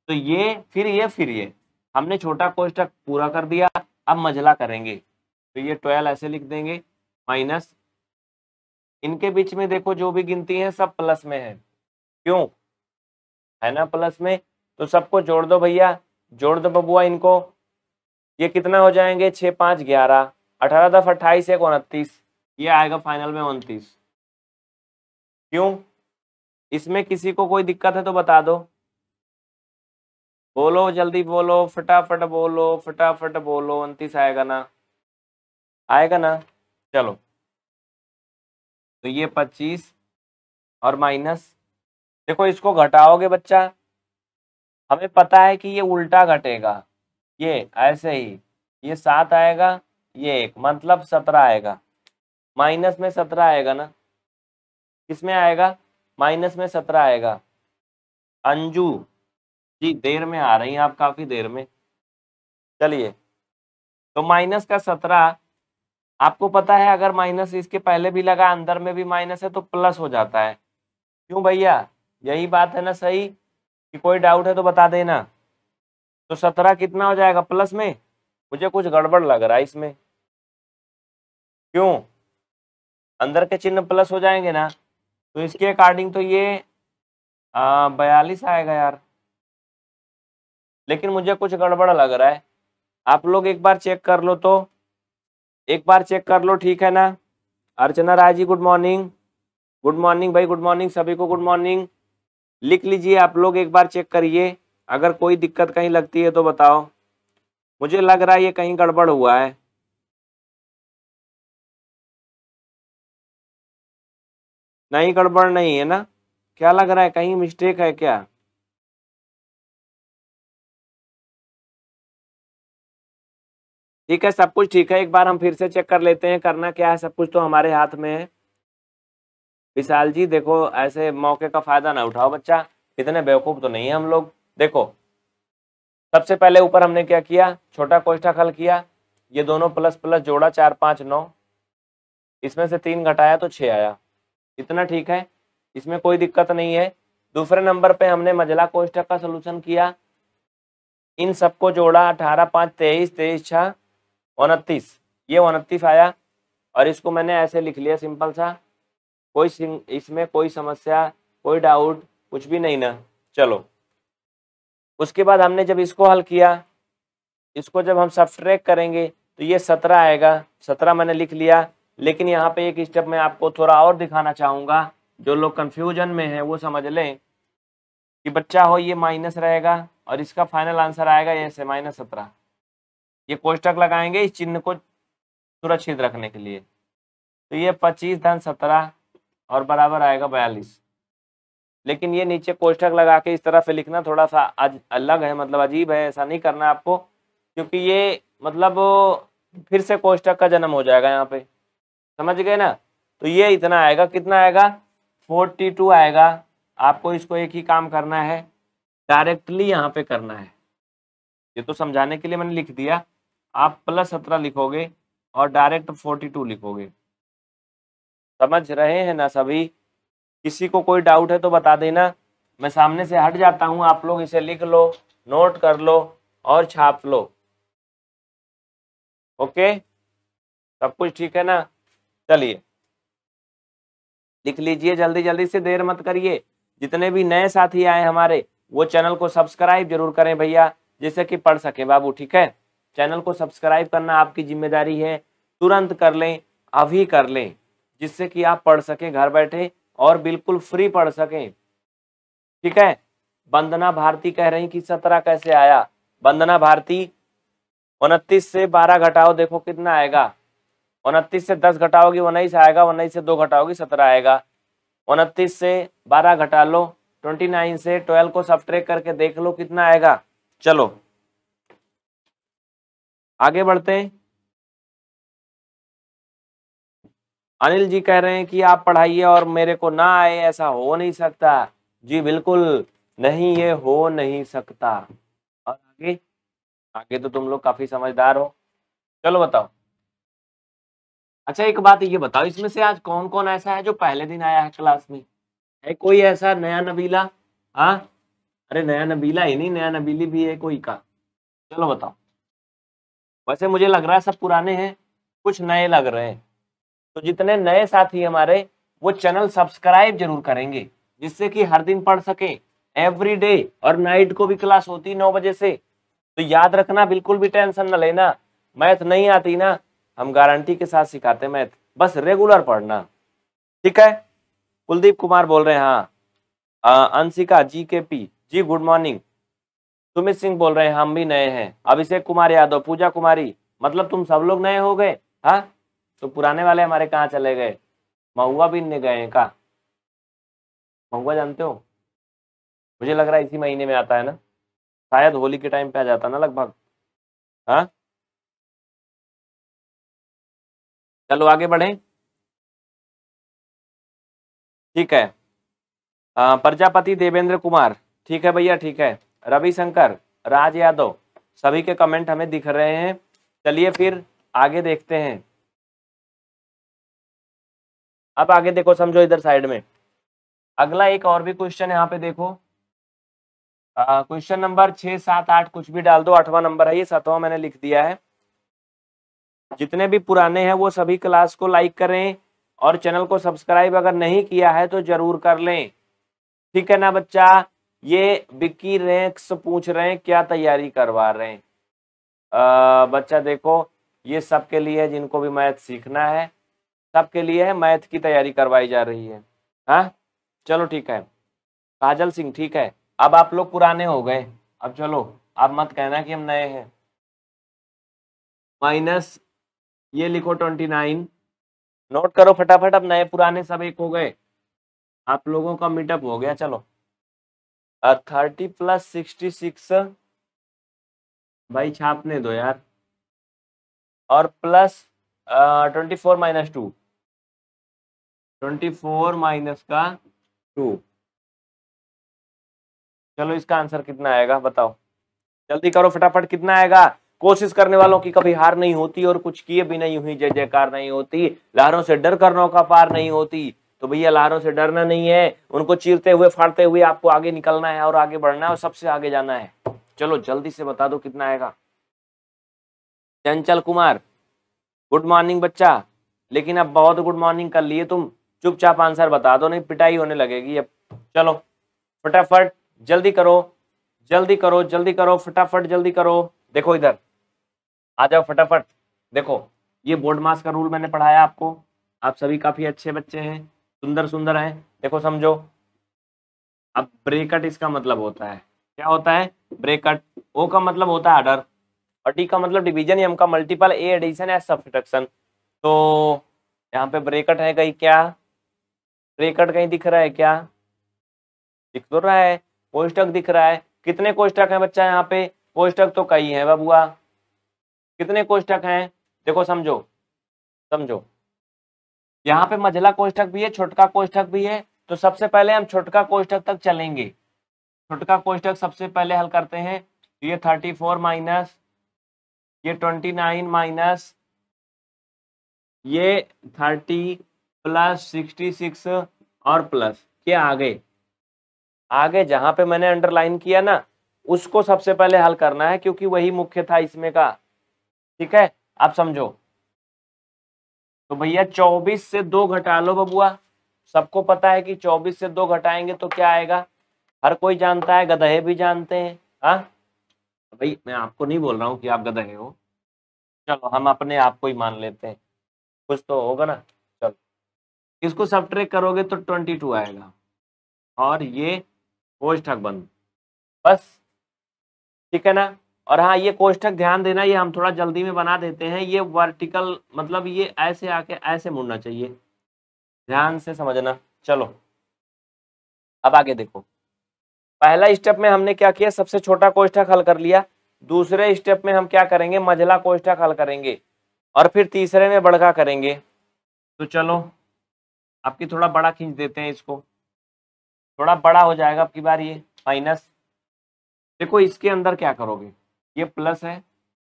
तो ये फिर ये फिर ये हमने छोटा कोष्टक पूरा कर दिया अब मजला करेंगे तो ये ट्वेल्व ऐसे लिख देंगे माइनस इनके बीच में देखो जो भी गिनती है सब प्लस में है क्यों है ना प्लस में तो सबको जोड़ दो भैया जोड़ दो बबुआ इनको ये कितना हो जाएंगे छः पाँच ग्यारह अठारह दफ अट्ठाईस एक उनतीस ये आएगा फाइनल में उनतीस क्यों इसमें किसी को कोई दिक्कत है तो बता दो बोलो जल्दी बोलो फटाफट बोलो फटाफट बोलो अंतिस आएगा ना आएगा ना चलो तो ये पच्चीस और माइनस देखो इसको घटाओगे बच्चा हमें पता है कि ये उल्टा घटेगा ये ऐसे ही ये सात आएगा ये एक मतलब सत्रह आएगा माइनस में सत्रह आएगा ना किसमें आएगा माइनस में सत्रह आएगा अंजू जी देर में आ रही हैं आप काफ़ी देर में चलिए तो माइनस का सत्रह आपको पता है अगर माइनस इसके पहले भी लगा अंदर में भी माइनस है तो प्लस हो जाता है क्यों भैया यही बात है ना सही कि कोई डाउट है तो बता देना तो सत्रह कितना हो जाएगा प्लस में मुझे कुछ गड़बड़ लग रहा है इसमें क्यों अंदर के चिन्ह प्लस हो जाएंगे ना तो इसके अकॉर्डिंग तो ये बयालीस आएगा यार लेकिन मुझे कुछ गड़बड़ लग रहा है आप लोग एक बार चेक कर लो तो एक बार चेक कर लो ठीक है ना Archana Rai ji good morning good morning भाई गुड मॉर्निंग सभी को गुड मॉर्निंग लिख लीजिए आप लोग एक बार चेक करिए अगर कोई दिक्कत कहीं लगती है तो बताओ मुझे लग रहा है ये कहीं गड़बड़ हुआ है नहीं गड़बड़ नहीं है ना क्या लग रहा है कहीं मिस्टेक है क्या ठीक है सब कुछ ठीक है एक बार हम फिर से चेक कर लेते हैं करना क्या है सब कुछ तो हमारे हाथ में है विशाल जी देखो ऐसे मौके का फायदा ना उठाओ बच्चा इतने बेवकूफ तो नहीं है हम लोग देखो सबसे पहले ऊपर हमने क्या किया छोटा कोष्ठक हल किया ये दोनों प्लस प्लस जोड़ा चार पाँच नौ इसमें से तीन घटाया तो छः आया इतना ठीक है इसमें कोई दिक्कत नहीं है दूसरे नंबर पे हमने मजला कोष्ठक का सोलूशन किया इन सबको जोड़ा अठारह पाँच तेईस तेईस छः उनतीस ये उनतीस आया और इसको मैंने ऐसे लिख लिया सिंपल सा कोई इसमें कोई समस्या कोई डाउट कुछ भी नहीं ना चलो उसके बाद हमने जब इसको हल किया इसको जब हम सब करेंगे तो ये सत्रह आएगा सत्रह मैंने लिख लिया लेकिन यहाँ पे एक स्टेप मैं आपको थोड़ा और दिखाना चाहूँगा जो लोग कन्फ्यूजन में हैं वो समझ लें कि बच्चा हो ये माइनस रहेगा और इसका फाइनल आंसर आएगा ऐसे माइनस सत्रह ये कोष्टक लगाएंगे इस चिन्ह को सुरक्षित रखने के लिए तो ये पच्चीस धन सत्रह और बराबर आएगा बयालीस लेकिन ये नीचे कोष्टक लगा के इस तरह से लिखना थोड़ा सा आज अलग है मतलब अजीब है ऐसा नहीं करना आपको क्योंकि ये मतलब फिर से कोष्टक का जन्म हो जाएगा यहाँ पे समझ गए ना तो ये इतना आएगा कितना आएगा फोर्टी टू आएगा आपको इसको एक ही काम करना है डायरेक्टली यहाँ पे करना है ये तो समझाने के लिए मैंने लिख दिया आप प्लस सत्रह लिखोगे और डायरेक्ट फोर्टी टू लिखोगे समझ रहे हैं ना सभी किसी को कोई डाउट है तो बता देना मैं सामने से हट जाता हूं आप लोग इसे लिख लो नोट कर लो और छाप लो ओके सब कुछ ठीक है ना चलिए लिख लीजिए जल्दी जल्दी से देर मत करिए जितने भी नए साथी आए हमारे वो चैनल को सब्सक्राइब जरूर करें भैया जिससे कि पढ़ सके बाबू ठीक है चैनल को सब्सक्राइब करना आपकी जिम्मेदारी है तुरंत कर लें अभी कर लें जिससे कि आप पढ़ सकें घर बैठे और बिल्कुल फ्री पढ़ सकें ठीक है वंदना भारती कह रही कि सत्रह कैसे आया वंदना भारती उनतीस से बारह घटाओ देखो कितना आएगा उनतीस से दस घटाओगे उन्नीस आएगा उन्नीस से दो घटाओगी सत्रह आएगा उनतीस से बारह घटा लो ट्वेंटी नाइन से ट्वेल्व को सब करके देख लो कितना आएगा चलो आगे बढ़ते हैं अनिल जी कह रहे हैं कि आप पढ़ाइए और मेरे को ना आए ऐसा हो नहीं सकता जी बिल्कुल नहीं ये हो नहीं सकता और आगे आगे तो तुम लोग काफी समझदार हो चलो बताओ अच्छा एक बात ये बताओ इसमें से आज कौन कौन ऐसा है जो पहले दिन आया है क्लास में है कोई ऐसा नया नबीला हाँ अरे नया नबीला ही नहीं नया नबीली भी है कोई का चलो बताओ वैसे मुझे लग रहा है सब पुराने हैं कुछ नए लग रहे हैं तो जितने नए साथी हमारे वो चैनल सब्सक्राइब जरूर करेंगे जिससे कि हर दिन पढ़ सके एवरी डे और नाइट को भी क्लास होती नौ बजे से तो याद रखना बिल्कुल भी टेंशन ना लेना मैथ नहीं आती ना हम गारंटी के साथ सिखाते मैथ बस रेगुलर पढ़ना ठीक है कुलदीप कुमार बोल रहे हैं हाँ Anshika ji K P ji good morning Sumit Singh बोल रहे हैं हम भी नए हैं अभिषेक कुमार यादव पूजा कुमारी मतलब तुम सब लोग नए हो गए हाँ तो पुराने वाले हमारे कहाँ चले गए महुआ भी नहीं गए हैं का महुआ जानते हो मुझे लग रहा है इसी महीने में आता है ना शायद होली के टाइम पे आ जाता ना लगभग हाँ चलो आगे बढ़े ठीक है हाँ, प्रजापति देवेंद्र कुमार ठीक है भैया ठीक है रविशंकर राज यादव सभी के कमेंट हमें दिख रहे हैं चलिए फिर आगे देखते हैं अब आगे देखो समझो इधर साइड में अगला एक और भी क्वेश्चन यहाँ पे देखो क्वेश्चन नंबर छह सात आठ कुछ भी डाल दो आठवां नंबर है ये सातवां मैंने लिख दिया है जितने भी पुराने हैं वो सभी क्लास को लाइक करें और चैनल को सब्सक्राइब अगर नहीं किया है तो जरूर कर लें ठीक है ना बच्चा ये बिक्की रैंक्स पूछ रहे हैं क्या तैयारी करवा रहे हैं आ, बच्चा देखो ये सबके लिए है जिनको भी मैथ सीखना है सबके लिए है मैथ की तैयारी करवाई जा रही है हाँ चलो ठीक है काजल सिंह ठीक है अब आप लोग पुराने हो गए अब चलो अब मत कहना कि हम नए हैं माइनस ये लिखो ट्वेंटी नाइन नोट करो फटाफट अब नए पुराने सब एक हो गए आप लोगों का मीटअप हो गया चलो थर्टी प्लस सिक्सटी सिक्स भाई छापने दो यार और plus twenty four minus two twenty four minus का टू चलो इसका आंसर कितना आएगा बताओ जल्दी करो फटाफट कितना आएगा कोशिश करने वालों की कभी हार नहीं होती और कुछ किए भी नहीं हुई जय जयकार नहीं होती लहरों से डर कर का पार नहीं होती तो भैया लहरों से डरना नहीं है उनको चीरते हुए फाड़ते हुए आपको आगे निकलना है और आगे बढ़ना है और सबसे आगे जाना है चलो जल्दी से बता दो कितना आएगा चंचल कुमार गुड मॉर्निंग बच्चा लेकिन अब बहुत गुड मॉर्निंग कर लिए तुम चुपचाप आंसर बता दो नहीं पिटाई होने लगेगी अब चलो फटाफट जल्दी करो जल्दी करो जल्दी करो फटाफट जल्दी करो देखो इधर आ जाओ फटाफट देखो ये बोर्ड मास का रूल मैंने पढ़ाया आपको आप सभी काफ़ी अच्छे बच्चे हैं सुंदर सुंदर है देखो समझो अब ब्रेकट इसका मतलब होता है क्या होता है ब्रेकट ओ का मतलब होता है अडर और डी का मतलब डिवीजन एम का मल्टीपल ए एडिशन या सब्सट्रक्शन तो यहाँ पे ब्रेकट है कहीं क्या ब्रेकट कहीं दिख रहा है क्या दिख तो रहा है कोष्टक दिख रहा है कितने कोष्टक हैं बच्चा यहाँ पे कोष्टक तो कई हैं बबुआ कितने कोष्टक हैं देखो समझो समझो यहाँ पे मझला कोष्ठक भी है छोटका कोष्ठक भी है तो सबसे पहले हम छोटका कोष्ठक तक चलेंगे छोटका कोष्ठक सबसे पहले हल करते हैं ये थर्टी फोर माइनस ये ट्वेंटी नाइन माइनस ये थर्टी प्लस सिक्सटी सिक्स और प्लस ये आगे आगे जहां पे मैंने अंडरलाइन किया ना उसको सबसे पहले हल करना है क्योंकि वही मुख्य था इसमें का ठीक है आप समझो तो भैया चौबीस से दो घटा लो बबुआ सबको पता है कि चौबीस से दो घटाएंगे तो क्या आएगा हर कोई जानता है गधे भी जानते हैं हाँ तो भाई मैं आपको नहीं बोल रहा हूँ कि आप गधे हो चलो हम अपने आप को ही मान लेते हैं कुछ तो होगा ना चलो इसको सब ट्रेक करोगे तो ट्वेंटी टू आएगा और ये कोष्ठक बंद बस ठीक है ना और हाँ ये कोष्ठक ध्यान देना ये हम थोड़ा जल्दी में बना देते हैं ये वर्टिकल मतलब ये ऐसे आके ऐसे मुड़ना चाहिए ध्यान से समझना चलो अब आगे देखो पहला स्टेप में हमने क्या किया सबसे छोटा कोष्ठक हल कर लिया दूसरे स्टेप में हम क्या करेंगे मझला कोष्ठक हल करेंगे और फिर तीसरे में बड़का करेंगे तो चलो आपकी थोड़ा बड़ा खींच देते हैं इसको थोड़ा बड़ा हो जाएगा आपकी बार ये माइनस देखो इसके अंदर क्या करोगे ये प्लस है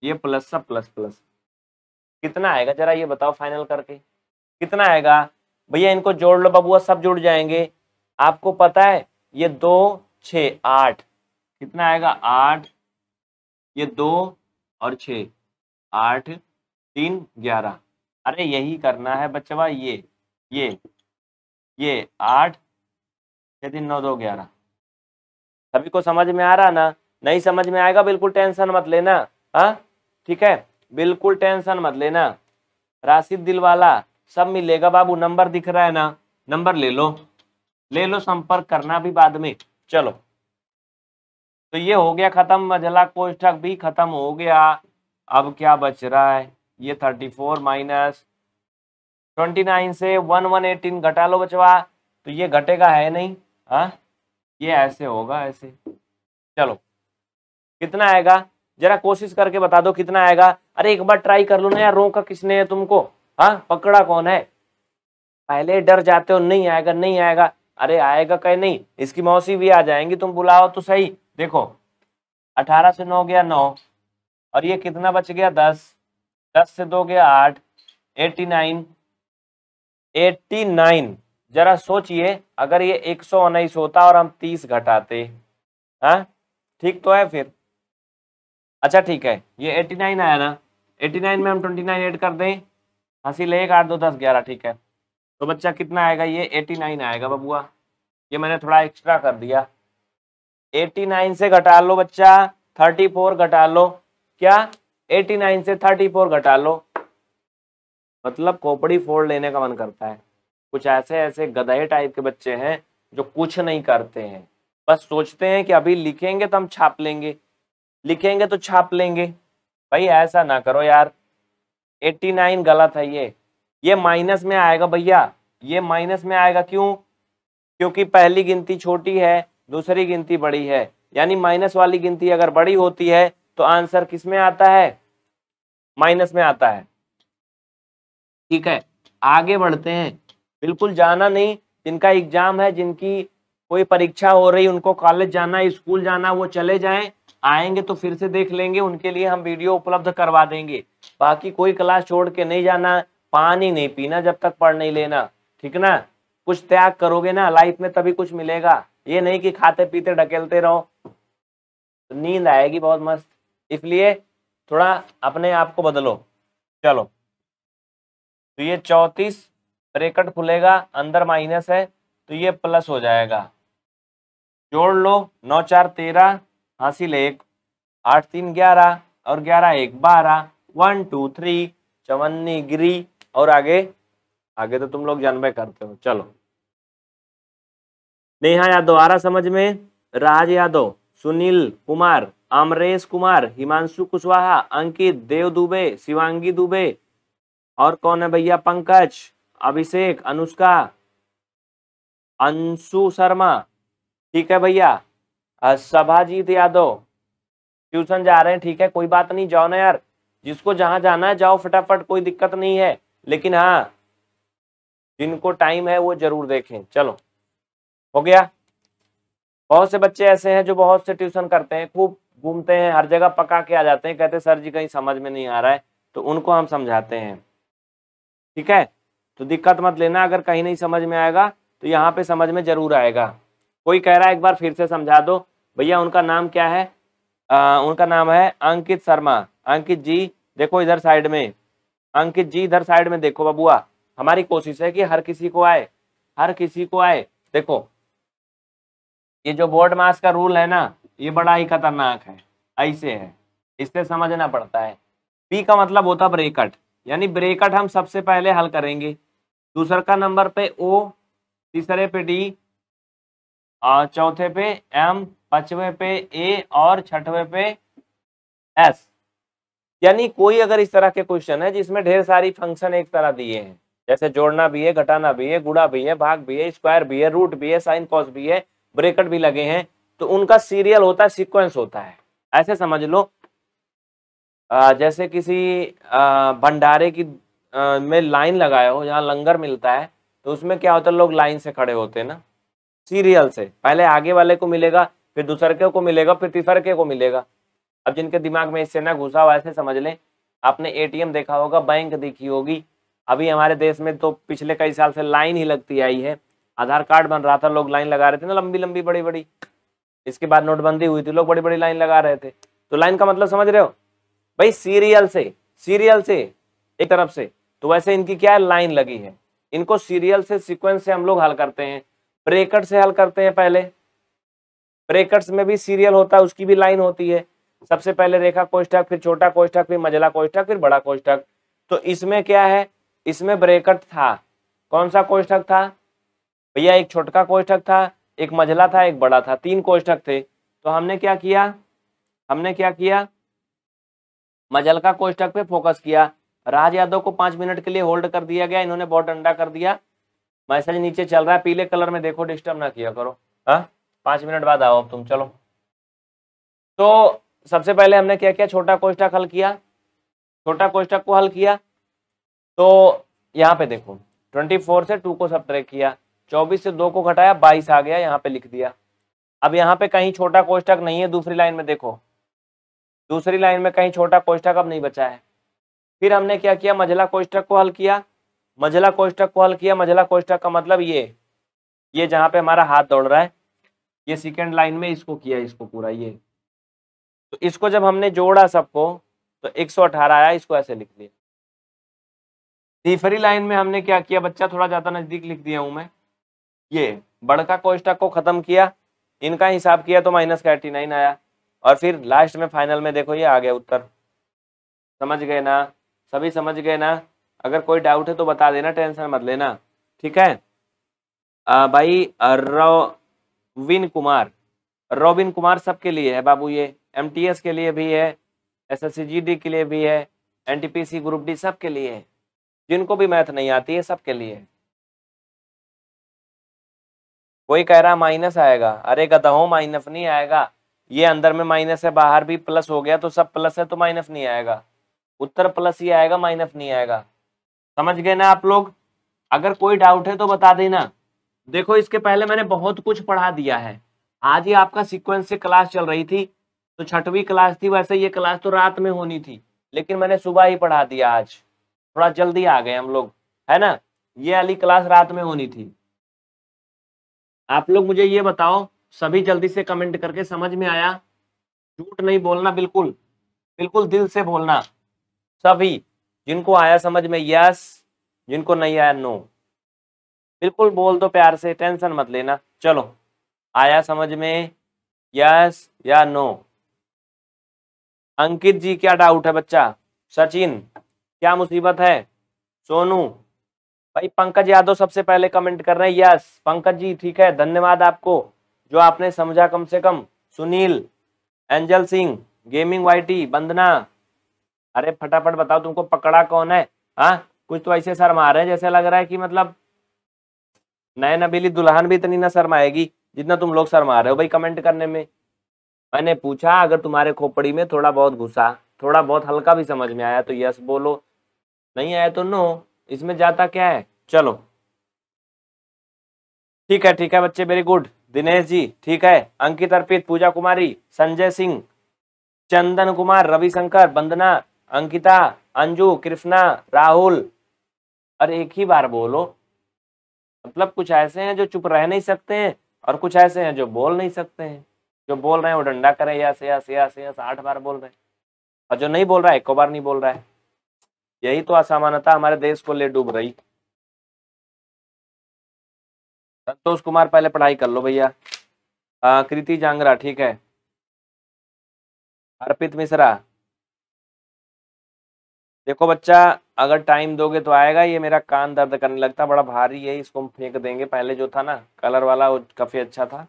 ये प्लस सब प्लस प्लस कितना आएगा जरा ये बताओ फाइनल करके कितना आएगा भैया इनको जोड़ लो बबुआ सब जुड़ जाएंगे आपको पता है ये दो छ आठ कितना आएगा आठ ये दो और छ आठ तीन ग्यारह अरे यही करना है बच्चवा ये ये ये आठ छः तीन नौ दो ग्यारह सभी को समझ में आ रहा ना नहीं समझ में आएगा बिल्कुल टेंशन मत लेना हाँ ठीक है बिल्कुल टेंशन मत लेना राशिद दिलवाला सब मिलेगा बाबू नंबर दिख रहा है ना नंबर ले लो ले लो संपर्क करना भी बाद में चलो तो ये हो गया खत्म मझला कोष्ठक भी खत्म हो गया अब क्या बच रहा है ये thirty four minus twenty nine से वन वन एटीन घटा लो बचवा तो ये घटेगा है नहीं हाँ ये ऐसे होगा ऐसे चलो कितना आएगा जरा कोशिश करके बता दो कितना आएगा अरे एक बार ट्राई कर लो ना यार रोका किसने है तुमको हाँ पकड़ा कौन है पहले डर जाते हो नहीं आएगा नहीं आएगा अरे आएगा कहीं नहीं इसकी मौसी भी आ जाएंगी तुम बुलाओ तो सही देखो अठारह से नौ गया नौ और ये कितना बच गया दस दस से दो गया आठ एटी नाइन एट्टी नाइन जरा सोचिए अगर ये एक सौ उन्नीस होता और हम तीस घटाते हाँ ठीक तो है फिर अच्छा ठीक है ये एटी नाइन आया ना एटी नाइन में हम ट्वेंटी नाइन एड कर दें हासिल एक आठ दो दस ग्यारह ठीक है तो बच्चा कितना आएगा ये एटी नाइन आएगा बबुआ ये मैंने थोड़ा एक्स्ट्रा कर दिया एटी नाइन से घटा लो बच्चा थर्टी फोर घटा लो क्या एटी नाइन से थर्टी फोर घटा लो मतलब खोपड़ी फोड़ लेने का मन करता है कुछ ऐसे ऐसे गधे टाइप के बच्चे हैं जो कुछ नहीं करते हैं बस सोचते हैं कि अभी लिखेंगे तो हम छाप लेंगे लिखेंगे तो छाप लेंगे भाई ऐसा ना करो यार 89 गलत है ये ये माइनस में आएगा भैया ये माइनस में आएगा क्यों क्योंकि पहली गिनती छोटी है दूसरी गिनती बड़ी है यानी माइनस वाली गिनती अगर बड़ी होती है तो आंसर किस में आता है माइनस में आता है ठीक है आगे बढ़ते हैं बिल्कुल जाना नहीं जिनका एग्जाम है जिनकी कोई परीक्षा हो रही उनको कॉलेज जाना स्कूल जाना वो चले जाएं आएंगे तो फिर से देख लेंगे उनके लिए हम वीडियो उपलब्ध करवा देंगे बाकी कोई क्लास छोड़ के नहीं जाना पानी नहीं पीना जब तक पढ़ नहीं लेना ठीक ना कुछ त्याग करोगे ना लाइफ में तभी कुछ मिलेगा ये नहीं कि खाते पीते ढकेलते रहो तो नींद आएगी बहुत मस्त इसलिए थोड़ा अपने आप को बदलो चलो तो ये चौतीस ब्रेकट खुलेगा अंदर माइनस है तो ये प्लस हो जाएगा जोड़ लो नौ चार तेरह हासिल एक आठ तीन ग्यारह और ग्यारह एक बारह वन टू थ्री चवन्नी गिरी और आगे आगे तो तुम लोग जानबे करते हो चलो नेहा यादव आ रहा समझ में राज यादव सुनील कुमार अमरेश कुमार हिमांशु कुशवाहा अंकित देव दुबे शिवांगी दुबे और कौन है भैया पंकज अभिषेक अनुष्का अंशु शर्मा ठीक है भैया सभाजीत यादव ट्यूशन जा रहे हैं ठीक है कोई बात नहीं जाओ ना यार जिसको जहां जाना है जाओ फटाफट कोई दिक्कत नहीं है लेकिन हाँ जिनको टाइम है वो जरूर देखें चलो हो गया बहुत से बच्चे ऐसे हैं जो बहुत से ट्यूशन करते हैं खूब घूमते हैं हर जगह पका के आ जाते हैं कहते सर जी कहीं समझ में नहीं आ रहा है तो उनको हम समझाते हैं ठीक है तो दिक्कत मत लेना अगर कहीं नहीं समझ में आएगा तो यहाँ पे समझ में जरूर आएगा कोई कह रहा है एक बार फिर से समझा दो भैया उनका नाम क्या है आ, उनका नाम है अंकित शर्मा अंकित जी देखो इधर साइड में अंकित जी इधर साइड में देखो बबुआ हमारी कोशिश है कि हर किसी को आए हर किसी को आए देखो ये जो बोर्ड मास का रूल है ना ये बड़ा ही खतरनाक है ऐसे है इससे समझना पड़ता है पी का मतलब होता ब्रेकट यानी ब्रेकट हम सबसे पहले हल करेंगे दूसर का नंबर पे ओ तीसरे पे डी चौथे पे एम पचवे पे ए और छठवे पे एस यानी कोई अगर इस तरह के क्वेश्चन है जिसमें ढेर सारी फंक्शन एक तरह दिए हैं जैसे जोड़ना भी है घटाना भी है गुड़ा भी है भाग भी है स्क्वायर भी है रूट भी है साइन कॉस भी है ब्रेकेट भी लगे हैं तो उनका सीरियल होता है सीक्वेंस होता है ऐसे समझ लो जैसे किसी भंडारे की में लाइन लगाया हो जहाँ लंगर मिलता है तो उसमें क्या होता है लोग लाइन से खड़े होते हैं ना सीरियल से पहले आगे वाले को मिलेगा फिर के को मिलेगा फिर तीसरके को मिलेगा अब जिनके दिमाग में इससे ना घुसा हुआ ऐसे समझ लें आपने एटीएम देखा होगा बैंक देखी होगी अभी हमारे देश में तो पिछले कई साल से लाइन ही लगती आई है आधार कार्ड बन रहा था लोग लाइन लगा रहे थे ना लंबी लंबी बड़ी बड़ी इसके बाद नोटबंदी हुई थी लोग बड़ी बड़ी लाइन लगा रहे थे तो लाइन का मतलब समझ रहे हो भाई सीरियल से सीरियल से एक तरफ से तो वैसे इनकी क्या लाइन लगी है इनको सीरियल से सीक्वेंस से हम लोग हल करते हैं ब्रेकट से हल करते हैं पहले ब्रेकट्स में भी सीरियल होता है उसकी भी लाइन होती है सबसे पहले रेखा कोष्टक फिर छोटा कोष्टक फिर मझला कोष्टक फिर बड़ा कोष्टक तो इसमें क्या है इसमें ब्रेकट था कौन सा कोष्टक था भैया एक छोटका कोष्टक था एक मझला था एक बड़ा था तीन कोष्टक थे तो हमने क्या किया हमने क्या किया मजल का कोष्टक पे फोकस किया राज यादव को पांच मिनट के लिए होल्ड कर दिया गया इन्होंने बहुत डंडा कर दिया मैसेज नीचे चल रहा है पीले कलर में देखो डिस्टर्ब ना किया करो हाँ पाँच मिनट बाद आओ अब तुम चलो तो सबसे पहले हमने क्या किया छोटा कोष्टक हल किया छोटा कोष्टक को हल किया तो यहाँ पे देखो 24 से 2 को सब किया 24 से 2 को घटाया 22 आ गया यहाँ पे लिख दिया अब यहाँ पे कहीं छोटा कोष्टक नहीं है दूसरी लाइन में देखो दूसरी लाइन में कहीं छोटा कोष्टक अब नहीं बचा है फिर हमने क्या किया मझला कोष्टक को हल किया मझला कोष्टक को हल किया मझला कोष्टक का मतलब ये ये जहां पे हमारा हाथ दौड़ रहा है ये सेकेंड लाइन में इसको किया इसको पूरा ये तो इसको जब हमने जोड़ा सबको तो 118 आया इसको ऐसे लिख दिया तीसरी लाइन में हमने क्या किया बच्चा थोड़ा ज़्यादा नज़दीक लिख दिया हूं मैं ये बड़का कोष्टक को ख़त्म किया इनका हिसाब किया तो माइनस का नाइन आया और फिर लास्ट में फाइनल में देखो ये आ गया उत्तर समझ गए ना सभी समझ गए ना अगर कोई डाउट है तो बता देना टेंशन मत लेना ठीक है आ, भाई रोविन कुमार रोबिन कुमार सबके लिए है बाबू ये एम के लिए भी है एस एस के लिए भी है एन ग्रुप डी सबके लिए है जिनको भी मैथ नहीं आती है सबके लिए है कोई कह रहा माइनस आएगा अरे गदहो माइनस नहीं आएगा ये अंदर में माइनस है बाहर भी प्लस हो गया तो सब प्लस है तो माइनस नहीं आएगा उत्तर प्लस ही आएगा माइनस नहीं आएगा समझ गए ना आप लोग अगर कोई डाउट है तो बता देना देखो इसके पहले मैंने बहुत कुछ पढ़ा दिया है आज ही आपका सिक्वेंस से क्लास चल रही थी तो छठवीं क्लास थी वैसे ये क्लास तो रात में होनी थी लेकिन मैंने सुबह ही पढ़ा दिया आज थोड़ा जल्दी आ गए हम लोग है ना ये वाली क्लास रात में होनी थी आप लोग मुझे ये बताओ सभी जल्दी से कमेंट करके समझ में आया झूठ नहीं बोलना बिल्कुल बिल्कुल दिल से बोलना सभी जिनको आया समझ में यस जिनको नहीं आया नो बिल्कुल बोल दो प्यार से टेंशन मत लेना चलो आया समझ में यस या नो अंकित जी क्या डाउट है बच्चा सचिन क्या मुसीबत है सोनू भाई पंकज यादव सबसे पहले कमेंट कर रहे हैं यस पंकज जी ठीक है धन्यवाद आपको जो आपने समझा कम से कम सुनील एंजल सिंह गेमिंग वाइटी वंदना अरे फटाफट बताओ तुमको पकड़ा कौन है हाँ कुछ तो ऐसे शर्मा रहे हैं जैसे लग रहा है कि मतलब नए नबीली दुल्हन भी इतनी ना शर्माएगी जितना तुम लोग शर्मा रहे हो भाई कमेंट करने में मैंने पूछा अगर तुम्हारे खोपड़ी में थोड़ा बहुत घुसा थोड़ा बहुत हल्का भी समझ में आया तो यस बोलो नहीं आया तो नो इसमें जाता क्या है चलो ठीक है ठीक है बच्चे वेरी गुड दिनेश जी ठीक है अंकित अर्पित पूजा कुमारी संजय सिंह चंदन कुमार रविशंकर वंदना अंकिता अंजू कृष्णा राहुल और एक ही बार बोलो मतलब कुछ ऐसे हैं जो चुप रह नहीं सकते हैं और कुछ ऐसे हैं जो बोल नहीं सकते हैं जो बोल रहे हैं वो डंडा करे या से या से आठ बार बोल रहे हैं और जो नहीं बोल रहा है एक बार नहीं बोल रहा है यही तो असमानता हमारे देश को ले डूब रही संतोष कुमार पहले पढ़ाई कर लो भैया कृति जांगरा ठीक है अर्पित मिश्रा देखो बच्चा अगर टाइम दोगे तो आएगा ये मेरा कान दर्द करने लगता बड़ा भारी है इसको हम फेंक देंगे पहले जो था ना कलर वाला वो काफ़ी अच्छा था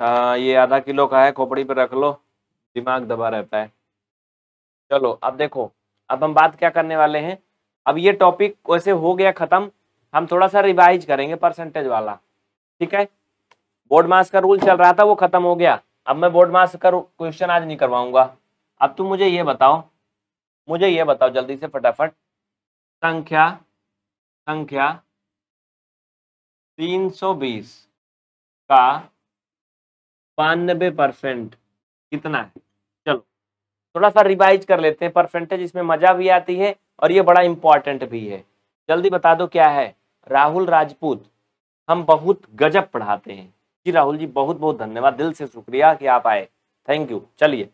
आ, हाँ, ये आधा किलो का है खोपड़ी पर रख लो दिमाग दबा रहता है चलो अब देखो अब हम बात क्या करने वाले हैं अब ये टॉपिक वैसे हो गया ख़त्म हम थोड़ा सा रिवाइज करेंगे परसेंटेज वाला ठीक है बोर्ड मास का रूल चल रहा था वो ख़त्म हो गया अब मैं बोर्ड मास का क्वेश्चन आज नहीं करवाऊंगा अब तुम मुझे ये बताओ मुझे ये बताओ जल्दी से फटाफट संख्या संख्या 320 का बानबे परसेंट कितना है चलो थोड़ा सा रिवाइज कर लेते हैं परसेंटेज इसमें मजा भी आती है और ये बड़ा इंपॉर्टेंट भी है जल्दी बता दो क्या है राहुल राजपूत हम बहुत गजब पढ़ाते हैं जी राहुल जी बहुत बहुत धन्यवाद दिल से शुक्रिया कि आप आए थैंक यू चलिए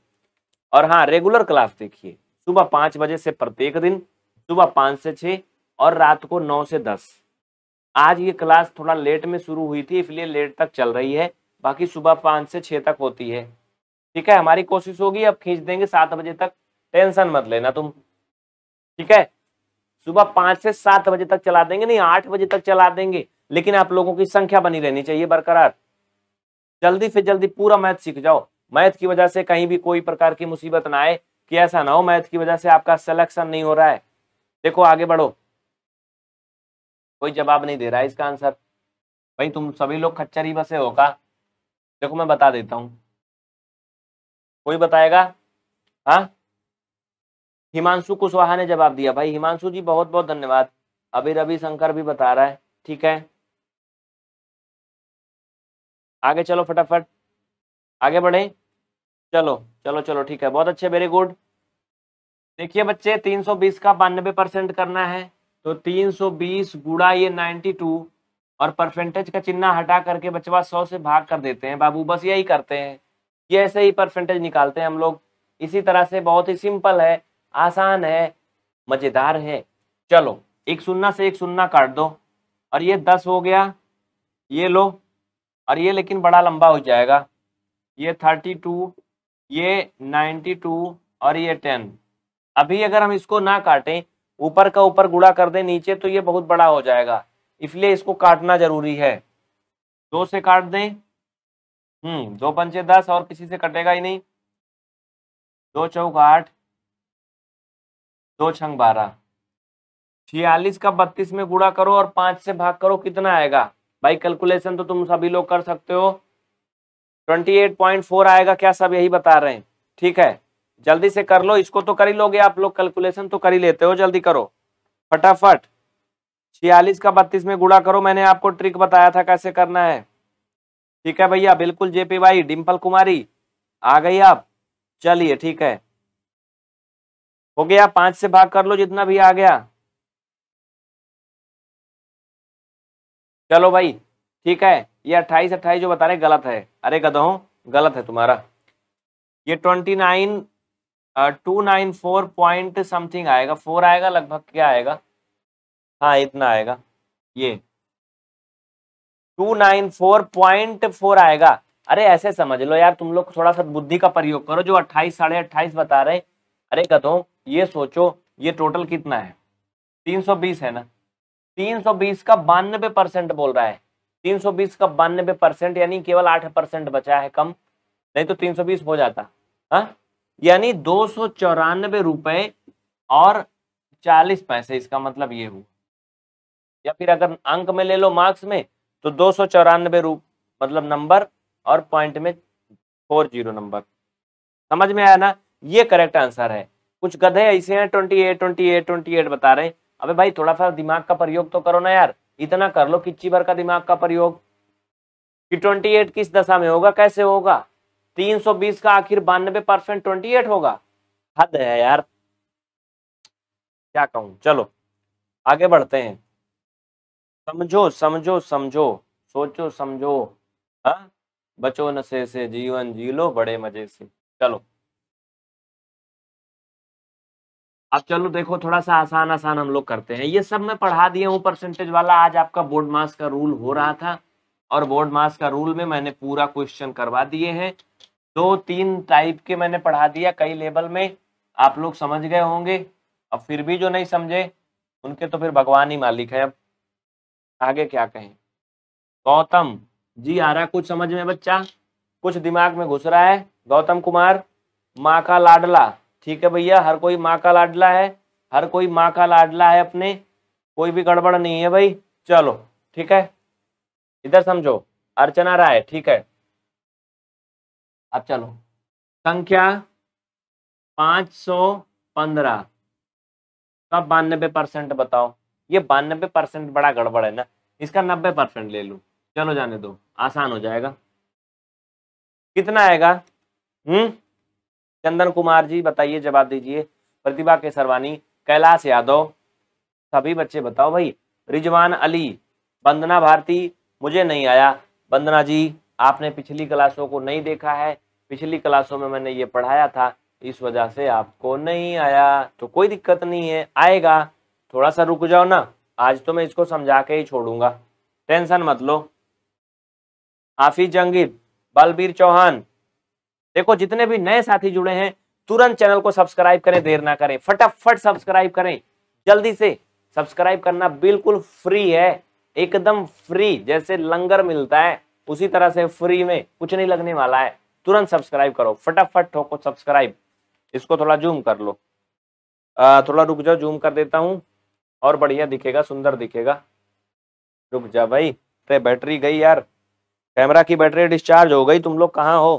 और हाँ रेगुलर क्लास देखिए सुबह पांच बजे से प्रत्येक दिन सुबह पांच से छह और रात को नौ से दस आज ये क्लास थोड़ा लेट में शुरू हुई थी इसलिए लेट तक चल रही है बाकी सुबह पांच से छह तक होती है ठीक है हमारी कोशिश होगी अब खींच देंगे सात बजे तक टेंशन मत लेना तुम ठीक है सुबह पांच से सात बजे तक चला देंगे नहीं आठ बजे तक चला देंगे लेकिन आप लोगों की संख्या बनी रहनी चाहिए बरकरार जल्दी से जल्दी पूरा मैथ सीख जाओ मैथ की वजह से कहीं भी कोई प्रकार की मुसीबत ना आए कि ऐसा ना हो मैथ की वजह से आपका सिलेक्शन नहीं हो रहा है देखो आगे बढ़ो कोई जवाब नहीं दे रहा है इसका आंसर भाई तुम सभी लोग खच्चर ही बसे होगा देखो मैं बता देता हूं कोई बताएगा हा हिमांशु कुशवाहा ने जवाब दिया भाई हिमांशु जी बहुत बहुत धन्यवाद अभी रवि शंकर भी बता रहा है ठीक है आगे चलो फटाफट आगे बढ़े चलो चलो चलो ठीक है बहुत अच्छे वेरी गुड देखिए बच्चे 320 का बानबे परसेंट करना है तो 320 गुड़ा ये 92 और परसेंटेज का चिन्ह हटा करके बचवा 100 से भाग कर देते हैं बाबू बस यही करते हैं ये ऐसे ही परसेंटेज निकालते हैं हम लोग इसी तरह से बहुत ही सिंपल है आसान है मज़ेदार है चलो एक सुन्ना से एक सुन्ना काट दो और ये दस हो गया ये लो और ये लेकिन बड़ा लंबा हो जाएगा ये थर्टी टू ये नाइन्टी टू और ये टेन अभी अगर हम इसको ना काटें ऊपर का ऊपर गुड़ा कर दें नीचे तो ये बहुत बड़ा हो जाएगा इसलिए इसको काटना जरूरी है दो से काट दें हम्म दो पंचे दस और किसी से कटेगा ही नहीं दो चौक आठ दो छंग बारह छियालीस का बत्तीस में गुड़ा करो और पांच से भाग करो कितना आएगा भाई कैलकुलेशन तो तुम सभी लोग कर सकते हो ट्वेंटी एट पॉइंट फोर आएगा क्या सब यही बता रहे हैं ठीक है जल्दी से कर लो इसको तो कर ही लोगे आप लोग कैलकुलेशन तो कर ही लेते हो जल्दी करो फटाफट छियालीस का बत्तीस में गुड़ा करो मैंने आपको ट्रिक बताया था कैसे करना है ठीक है भैया बिल्कुल जेपी भाई डिम्पल कुमारी आ गई आप चलिए ठीक है हो गया पांच से भाग कर लो जितना भी आ गया चलो भाई ठीक है ये अट्ठाईस अट्ठाईस जो बता रहे गलत है अरे गदहों गलत है तुम्हारा ये twenty nine two nine four point something आएगा फोर आएगा लगभग क्या आएगा हाँ इतना आएगा ये two nine four point four आएगा अरे ऐसे समझ लो यार तुम लोग थोड़ा सा बुद्धि का प्रयोग करो जो अट्ठाईस साढ़े अट्ठाईस बता रहे अरे कहो ये सोचो ये टोटल कितना है तीन सौ बीस है ना तीन सौ बीस का बानबे परसेंट बोल रहा है तीन सौ बीस का बानबे परसेंट यानी केवल आठ परसेंट बचा है कम नहीं तो तीन सौ बीस हो जाता हाँ यानी दो सौ चौरानबे रुपए और चालीस पैसे इसका मतलब ये हुआ या फिर अगर अंक में ले लो मार्क्स में तो दो सौ चौरानबे रूप मतलब नंबर और पॉइंट में फोर जीरो नंबर समझ में आया ना ये करेक्ट आंसर है कुछ गधे ऐसे हैं twenty eight twenty eight twenty eight बता रहे हैं अबे भाई थोड़ा सा दिमाग का प्रयोग तो करो ना यार इतना कर लो किच्ची भर का दिमाग का प्रयोग कि ट्वेंटी एट किस दशा में होगा कैसे होगा तीन सौ बीस का आखिर बानबे परसेंट ट्वेंटी एट होगा हद है यार क्या कहूं चलो आगे बढ़ते हैं समझो समझो समझो सोचो समझो हा? बचो नशे से जीवन जी लो बड़े मजे से चलो अब चलो देखो थोड़ा सा आसान आसान हम लोग करते हैं ये सब मैं पढ़ा दिया हूँ परसेंटेज वाला आज आपका बोर्ड मास का रूल हो रहा था और बोर्ड मास का रूल में मैंने पूरा क्वेश्चन करवा दिए हैं दो तीन टाइप के मैंने पढ़ा दिया कई लेवल में आप लोग समझ गए होंगे अब फिर भी जो नहीं समझे उनके तो फिर भगवान ही मालिक है अब आगे क्या कहें गौतम जी आ रहा कुछ समझ में बच्चा कुछ दिमाग में घुस रहा है गौतम कुमार माँ का लाडला ठीक है भैया हर कोई माँ का लाडला है हर कोई माँ का लाडला है अपने कोई भी गड़बड़ नहीं है भाई चलो ठीक है इधर समझो अर्चना राय ठीक है अब चलो संख्या पाँच सौ पंद्रह तो बानबे परसेंट बताओ ये बानबे परसेंट बड़ा गड़बड़ है ना इसका नब्बे परसेंट ले लू चलो जाने दो आसान हो जाएगा कितना आएगा हम्म चंदन कुमार जी बताइए जवाब दीजिए प्रतिभा के सरवानी कैलाश यादव सभी बच्चे बताओ भाई रिजवान अली वंदना भारती मुझे नहीं आया वंदना जी आपने पिछली क्लासों को नहीं देखा है पिछली क्लासों में मैंने ये पढ़ाया था इस वजह से आपको नहीं आया तो कोई दिक्कत नहीं है आएगा थोड़ा सा रुक जाओ ना आज तो मैं इसको समझा के ही छोड़ूंगा टेंशन मत लो आफिज जंगीर बलबीर चौहान देखो जितने भी नए साथी जुड़े हैं तुरंत चैनल को सब्सक्राइब करें देर ना करें फटाफट सब्सक्राइब करें जल्दी से सब्सक्राइब करना बिल्कुल फ्री है एकदम फ्री जैसे लंगर मिलता है उसी तरह से फ्री में कुछ नहीं लगने वाला है तुरंत सब्सक्राइब करो फटाफट ठोको सब्सक्राइब इसको थोड़ा जूम कर लो आ, थोड़ा रुक जाओ जूम कर देता हूँ और बढ़िया दिखेगा सुंदर दिखेगा रुक जा भाई अरे बैटरी गई यार कैमरा की बैटरी डिस्चार्ज हो गई तुम लोग कहाँ हो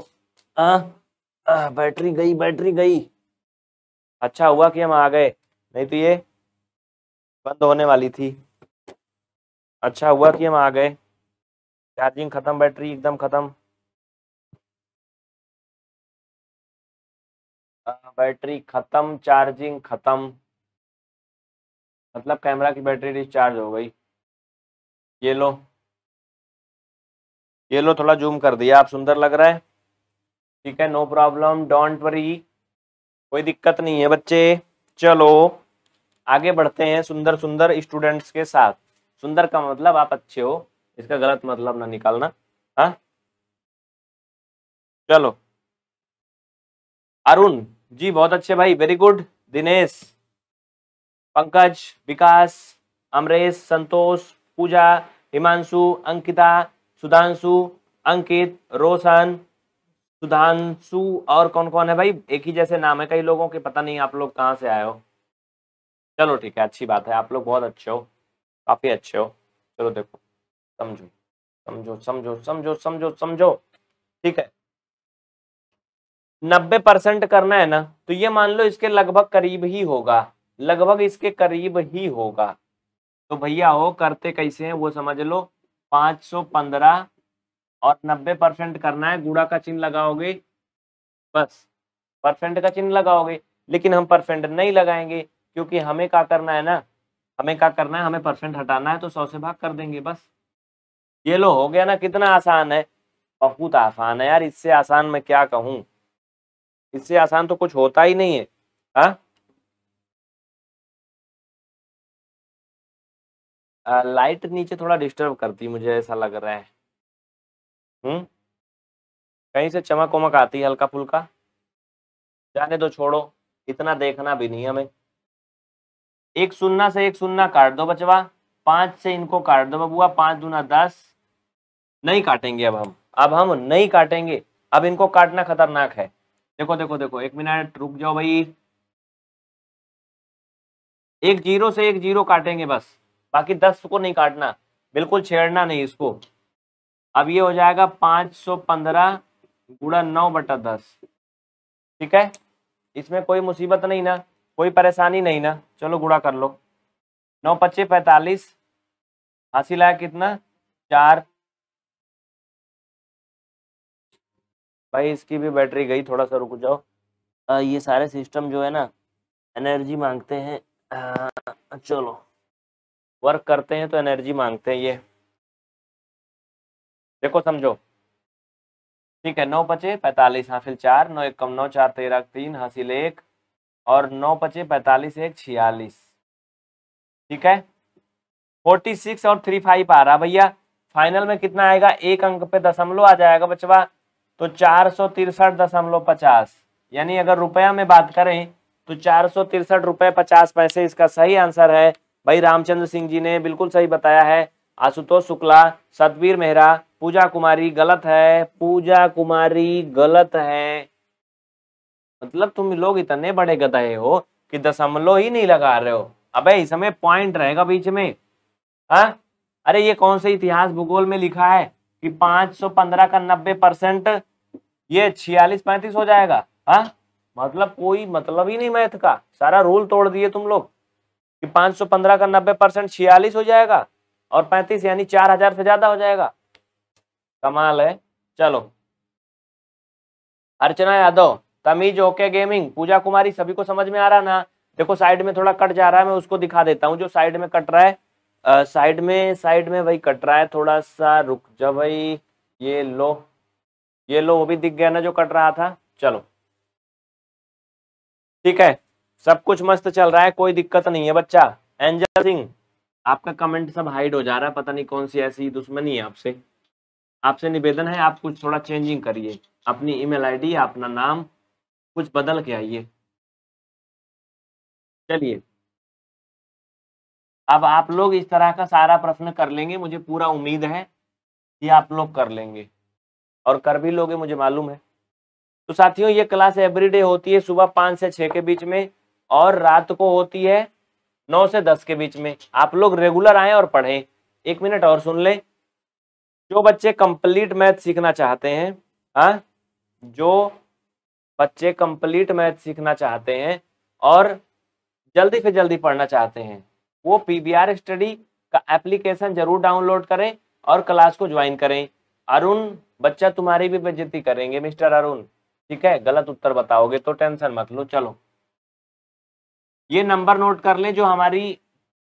आ, आ, बैटरी गई बैटरी गई अच्छा हुआ कि हम आ गए नहीं तो ये बंद होने वाली थी अच्छा हुआ कि हम आ गए चार्जिंग खत्म बैटरी एकदम खत्म बैटरी ख़त्म चार्जिंग ख़त्म मतलब कैमरा की बैटरी डिस्चार्ज हो गई ये लो ये लो थोड़ा जूम कर दिया आप सुंदर लग रहा है ठीक है नो प्रॉब्लम डोंट वरी कोई दिक्कत नहीं है बच्चे चलो आगे बढ़ते हैं सुंदर सुंदर स्टूडेंट्स के साथ सुंदर का मतलब आप अच्छे हो इसका गलत मतलब ना निकालना हा? चलो अरुण जी बहुत अच्छे भाई वेरी गुड दिनेश पंकज विकास अमरेश संतोष पूजा हिमांशु अंकिता सुधांशु अंकित रोशन सुधांशु और कौन कौन है भाई एक ही जैसे नाम है कई लोगों के पता नहीं आप लोग कहाँ से आए हो चलो ठीक है अच्छी बात है आप लोग बहुत अच्छे हो काफ़ी अच्छे हो चलो देखो समझो समझो समझो समझो समझो समझो ठीक है नब्बे परसेंट करना है ना तो ये मान लो इसके लगभग करीब ही होगा लगभग इसके करीब ही होगा तो भैया हो करते कैसे हैं वो समझ लो पाँच सौ पंद्रह और नब्बे परसेंट करना है गुड़ा का चिन्ह लगाओगे बस परसेंट का चिन्ह लगाओगे लेकिन हम परसेंट नहीं लगाएंगे क्योंकि हमें क्या करना है ना हमें क्या करना है हमें परसेंट हटाना है तो सौ से भाग कर देंगे बस ये लो हो गया ना कितना आसान है बहुत आसान है यार इससे आसान मैं क्या कहूँ इससे आसान तो कुछ होता ही नहीं है हा? आ, लाइट नीचे थोड़ा डिस्टर्ब करती मुझे ऐसा लग रहा है हम्म कहीं से चमक वमक आती है हल्का फुल्का जाने तो छोड़ो इतना देखना भी नहीं हमें एक सुन्ना से एक सुन्ना काट दो बचवा पांच से इनको काट दो बबुआ पांच दूना दस नहीं काटेंगे अब हम अब हम नहीं काटेंगे अब इनको काटना खतरनाक है देखो देखो देखो एक मिनट रुक जाओ भाई एक जीरो से एक जीरो काटेंगे बस बाकी दस को नहीं काटना बिल्कुल छेड़ना नहीं इसको अब ये हो जाएगा पांच सौ पंद्रह गुड़ा नौ बटा दस ठीक है इसमें कोई मुसीबत नहीं ना कोई परेशानी नहीं ना चलो गुड़ा कर लो नौ पच्चीस पैंतालीस हासिल आया कितना चार भाई इसकी भी बैटरी गई थोड़ा सा रुक जाओ आ, ये सारे सिस्टम जो है ना एनर्जी मांगते हैं आ, चलो वर्क करते हैं तो एनर्जी मांगते हैं ये देखो समझो ठीक है नौ पचे पैंतालीस हासिल चार नौ एक कम नौ चार तेरह तीन हासिल एक और नौ पचे पैंतालीस एक छियालीस ठीक है फोर्टी सिक्स और थ्री फाइव आ रहा भैया फाइनल में कितना आएगा एक अंक पे दशमलव आ जाएगा बचवा तो चार सौ तिरसठ दशमलव पचास यानी अगर रुपया में बात करें तो चार सौ तिरसठ रुपये पचास पैसे इसका सही आंसर है भाई रामचंद्र सिंह जी ने बिल्कुल सही बताया है आशुतोष शुक्ला सतवीर मेहरा पूजा कुमारी गलत है पूजा कुमारी गलत है मतलब तुम लोग इतने बड़े गधे हो कि दशमलव ही नहीं लगा रहे हो अबे इस समय पॉइंट रहेगा बीच में हा? अरे ये कौन से इतिहास भूगोल में लिखा है कि 515 का 90 परसेंट ये छियालीस पैंतीस हो जाएगा हा? मतलब कोई मतलब ही नहीं मैथ का सारा रूल तोड़ दिए तुम लोग कि 515 का 90 परसेंट छियालीस हो जाएगा और 35 यानी 4000 से ज्यादा हो जाएगा कमाल है चलो अर्चना यादव तमीज ओके गेमिंग पूजा कुमारी सभी को समझ में आ रहा ना देखो साइड में थोड़ा कट जा रहा है मैं उसको दिखा देता हूँ जो साइड में कट रहा है साइड में साइड में भाई कट रहा है थोड़ा सा रुक जा भाई ये लो ये लो वो भी दिख गया ना जो कट रहा था चलो ठीक है सब कुछ मस्त चल रहा है कोई दिक्कत नहीं है बच्चा एंजल सिंह आपका कमेंट सब हाइड हो जा रहा है पता नहीं कौन सी ऐसी दुश्मनी है आपसे आपसे निवेदन है आप कुछ थोड़ा चेंजिंग करिए अपनी ईमेल आईडी अपना नाम कुछ बदल के आइए चलिए अब आप लोग इस तरह का सारा प्रश्न कर लेंगे मुझे पूरा उम्मीद है कि आप लोग कर लेंगे और कर भी लोगे मुझे मालूम है तो साथियों ये क्लास एवरीडे होती है सुबह पाँच से छः के बीच में और रात को होती है नौ से दस के बीच में आप लोग रेगुलर आएँ और पढ़ें एक मिनट और सुन लें जो बच्चे कंप्लीट मैथ सीखना चाहते हैं हाँ जो बच्चे कंप्लीट मैथ सीखना चाहते हैं और जल्दी से जल्दी पढ़ना चाहते हैं वो पीबीआर स्टडी का एप्लीकेशन जरूर डाउनलोड करें और क्लास को ज्वाइन करें अरुण बच्चा तुम्हारी भी बेजती करेंगे मिस्टर अरुण ठीक है गलत उत्तर बताओगे तो टेंशन मत लो चलो ये नंबर नोट कर लें जो हमारी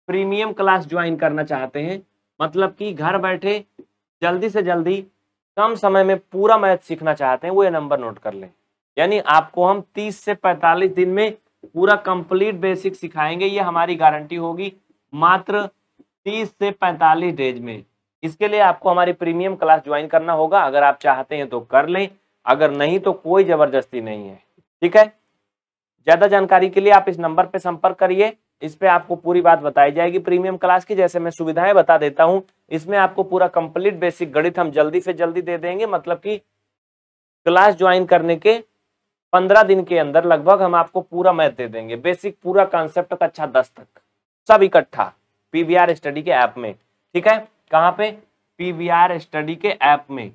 प्रीमियम क्लास ज्वाइन करना चाहते हैं मतलब कि घर बैठे जल्दी से जल्दी कम समय में पूरा मैथ सीखना चाहते हैं वो ये नंबर नोट कर लें यानी आपको हम 30 से 45 दिन में पूरा कंप्लीट बेसिक सिखाएंगे ये हमारी गारंटी होगी मात्र 30 से 45 डेज में इसके लिए आपको हमारी प्रीमियम क्लास ज्वाइन करना होगा अगर आप चाहते हैं तो कर लें अगर नहीं तो कोई जबरदस्ती नहीं है ठीक है ज्यादा जानकारी के लिए आप इस नंबर पर संपर्क करिए इस पे आपको पूरी बात बताई जाएगी प्रीमियम क्लास की जैसे मैं सुविधाएं बता देता हूं इसमें आपको पूरा कंप्लीट बेसिक गणित हम जल्दी से जल्दी दे देंगे मतलब कि क्लास ज्वाइन करने के पंद्रह दिन के अंदर लगभग हम आपको पूरा मैथ दे देंगे बेसिक पूरा कॉन्सेप्ट कक्षा अच्छा दस तक सब इकट्ठा पीवीआर स्टडी के ऐप में ठीक है कहाँ पे पीवीआर स्टडी के ऐप में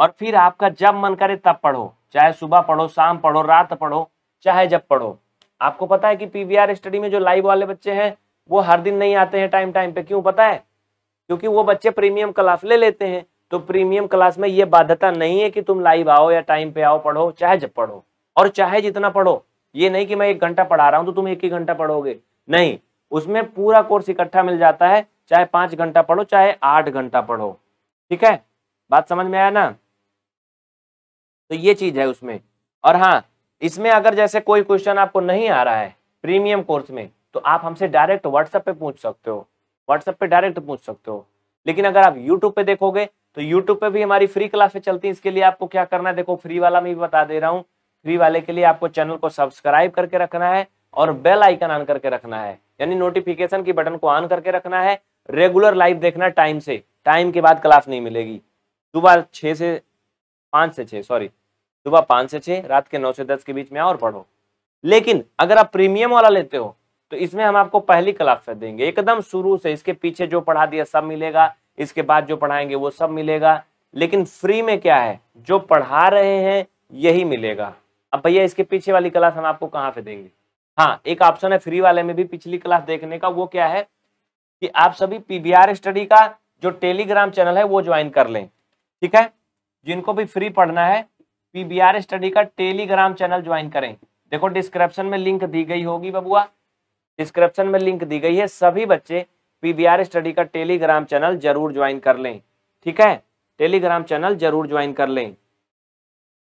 और फिर आपका जब मन करे तब पढ़ो चाहे सुबह पढ़ो शाम पढ़ो रात पढ़ो चाहे जब पढ़ो आपको पता है कि पीवीआर स्टडी में जो लाइव वाले बच्चे हैं वो हर दिन नहीं आते हैं टाइम टाइम पे क्यों पता है क्योंकि वो बच्चे प्रीमियम क्लास ले लेते हैं तो प्रीमियम क्लास में ये बाध्यता नहीं है कि तुम लाइव आओ या टाइम पे आओ पढ़ो चाहे जब पढ़ो और चाहे जितना पढ़ो ये नहीं कि मैं एक घंटा पढ़ा रहा हूँ तो तुम एक ही घंटा पढ़ोगे नहीं उसमें पूरा कोर्स इकट्ठा मिल जाता है चाहे पांच घंटा पढ़ो चाहे आठ घंटा पढ़ो ठीक है बात समझ में आया ना तो ये चीज है उसमें और हाँ इसमें अगर जैसे कोई क्वेश्चन आपको नहीं आ रहा है प्रीमियम कोर्स में तो आप हमसे डायरेक्ट व्हाट्सएप पे पूछ सकते हो व्हाट्सएप पे डायरेक्ट पूछ सकते हो लेकिन अगर आप यूट्यूब पे देखोगे तो यूट्यूब पे भी हमारी फ्री क्लासेस चलती हैं इसके लिए आपको क्या करना है देखो फ्री वाला मैं भी बता दे रहा हूँ फ्री वाले के लिए आपको चैनल को सब्सक्राइब करके रखना है और बेल आइकन ऑन करके रखना है यानी नोटिफिकेशन की बटन को ऑन करके रखना है रेगुलर लाइव देखना टाइम से टाइम के बाद क्लास नहीं मिलेगी सुबह छः से पाँच से छः सॉरी सुबह पाँच से छः रात के नौ से दस के बीच में और पढ़ो लेकिन अगर आप प्रीमियम वाला लेते हो तो इसमें हम आपको पहली क्लास देंगे एकदम शुरू से इसके पीछे जो पढ़ा दिया सब मिलेगा इसके बाद जो पढ़ाएंगे वो सब मिलेगा लेकिन फ्री में क्या है जो पढ़ा रहे हैं यही मिलेगा अब भैया इसके पीछे वाली क्लास हम आपको कहाँ पे देंगे हाँ एक ऑप्शन है फ्री वाले में भी पिछली क्लास देखने का वो क्या है कि आप सभी पीबीआर स्टडी का जो टेलीग्राम चैनल है वो ज्वाइन कर लें ठीक है जिनको भी फ्री पढ़ना है पीबीआर स्टडी का टेलीग्राम चैनल ज्वाइन करें देखो डिस्क्रिप्शन में लिंक दी गई होगी बबुआ डिस्क्रिप्शन में लिंक दी गई है सभी बच्चे पीबीआर स्टडी का टेलीग्राम चैनल जरूर ज्वाइन कर लें ठीक है टेलीग्राम चैनल जरूर ज्वाइन कर लें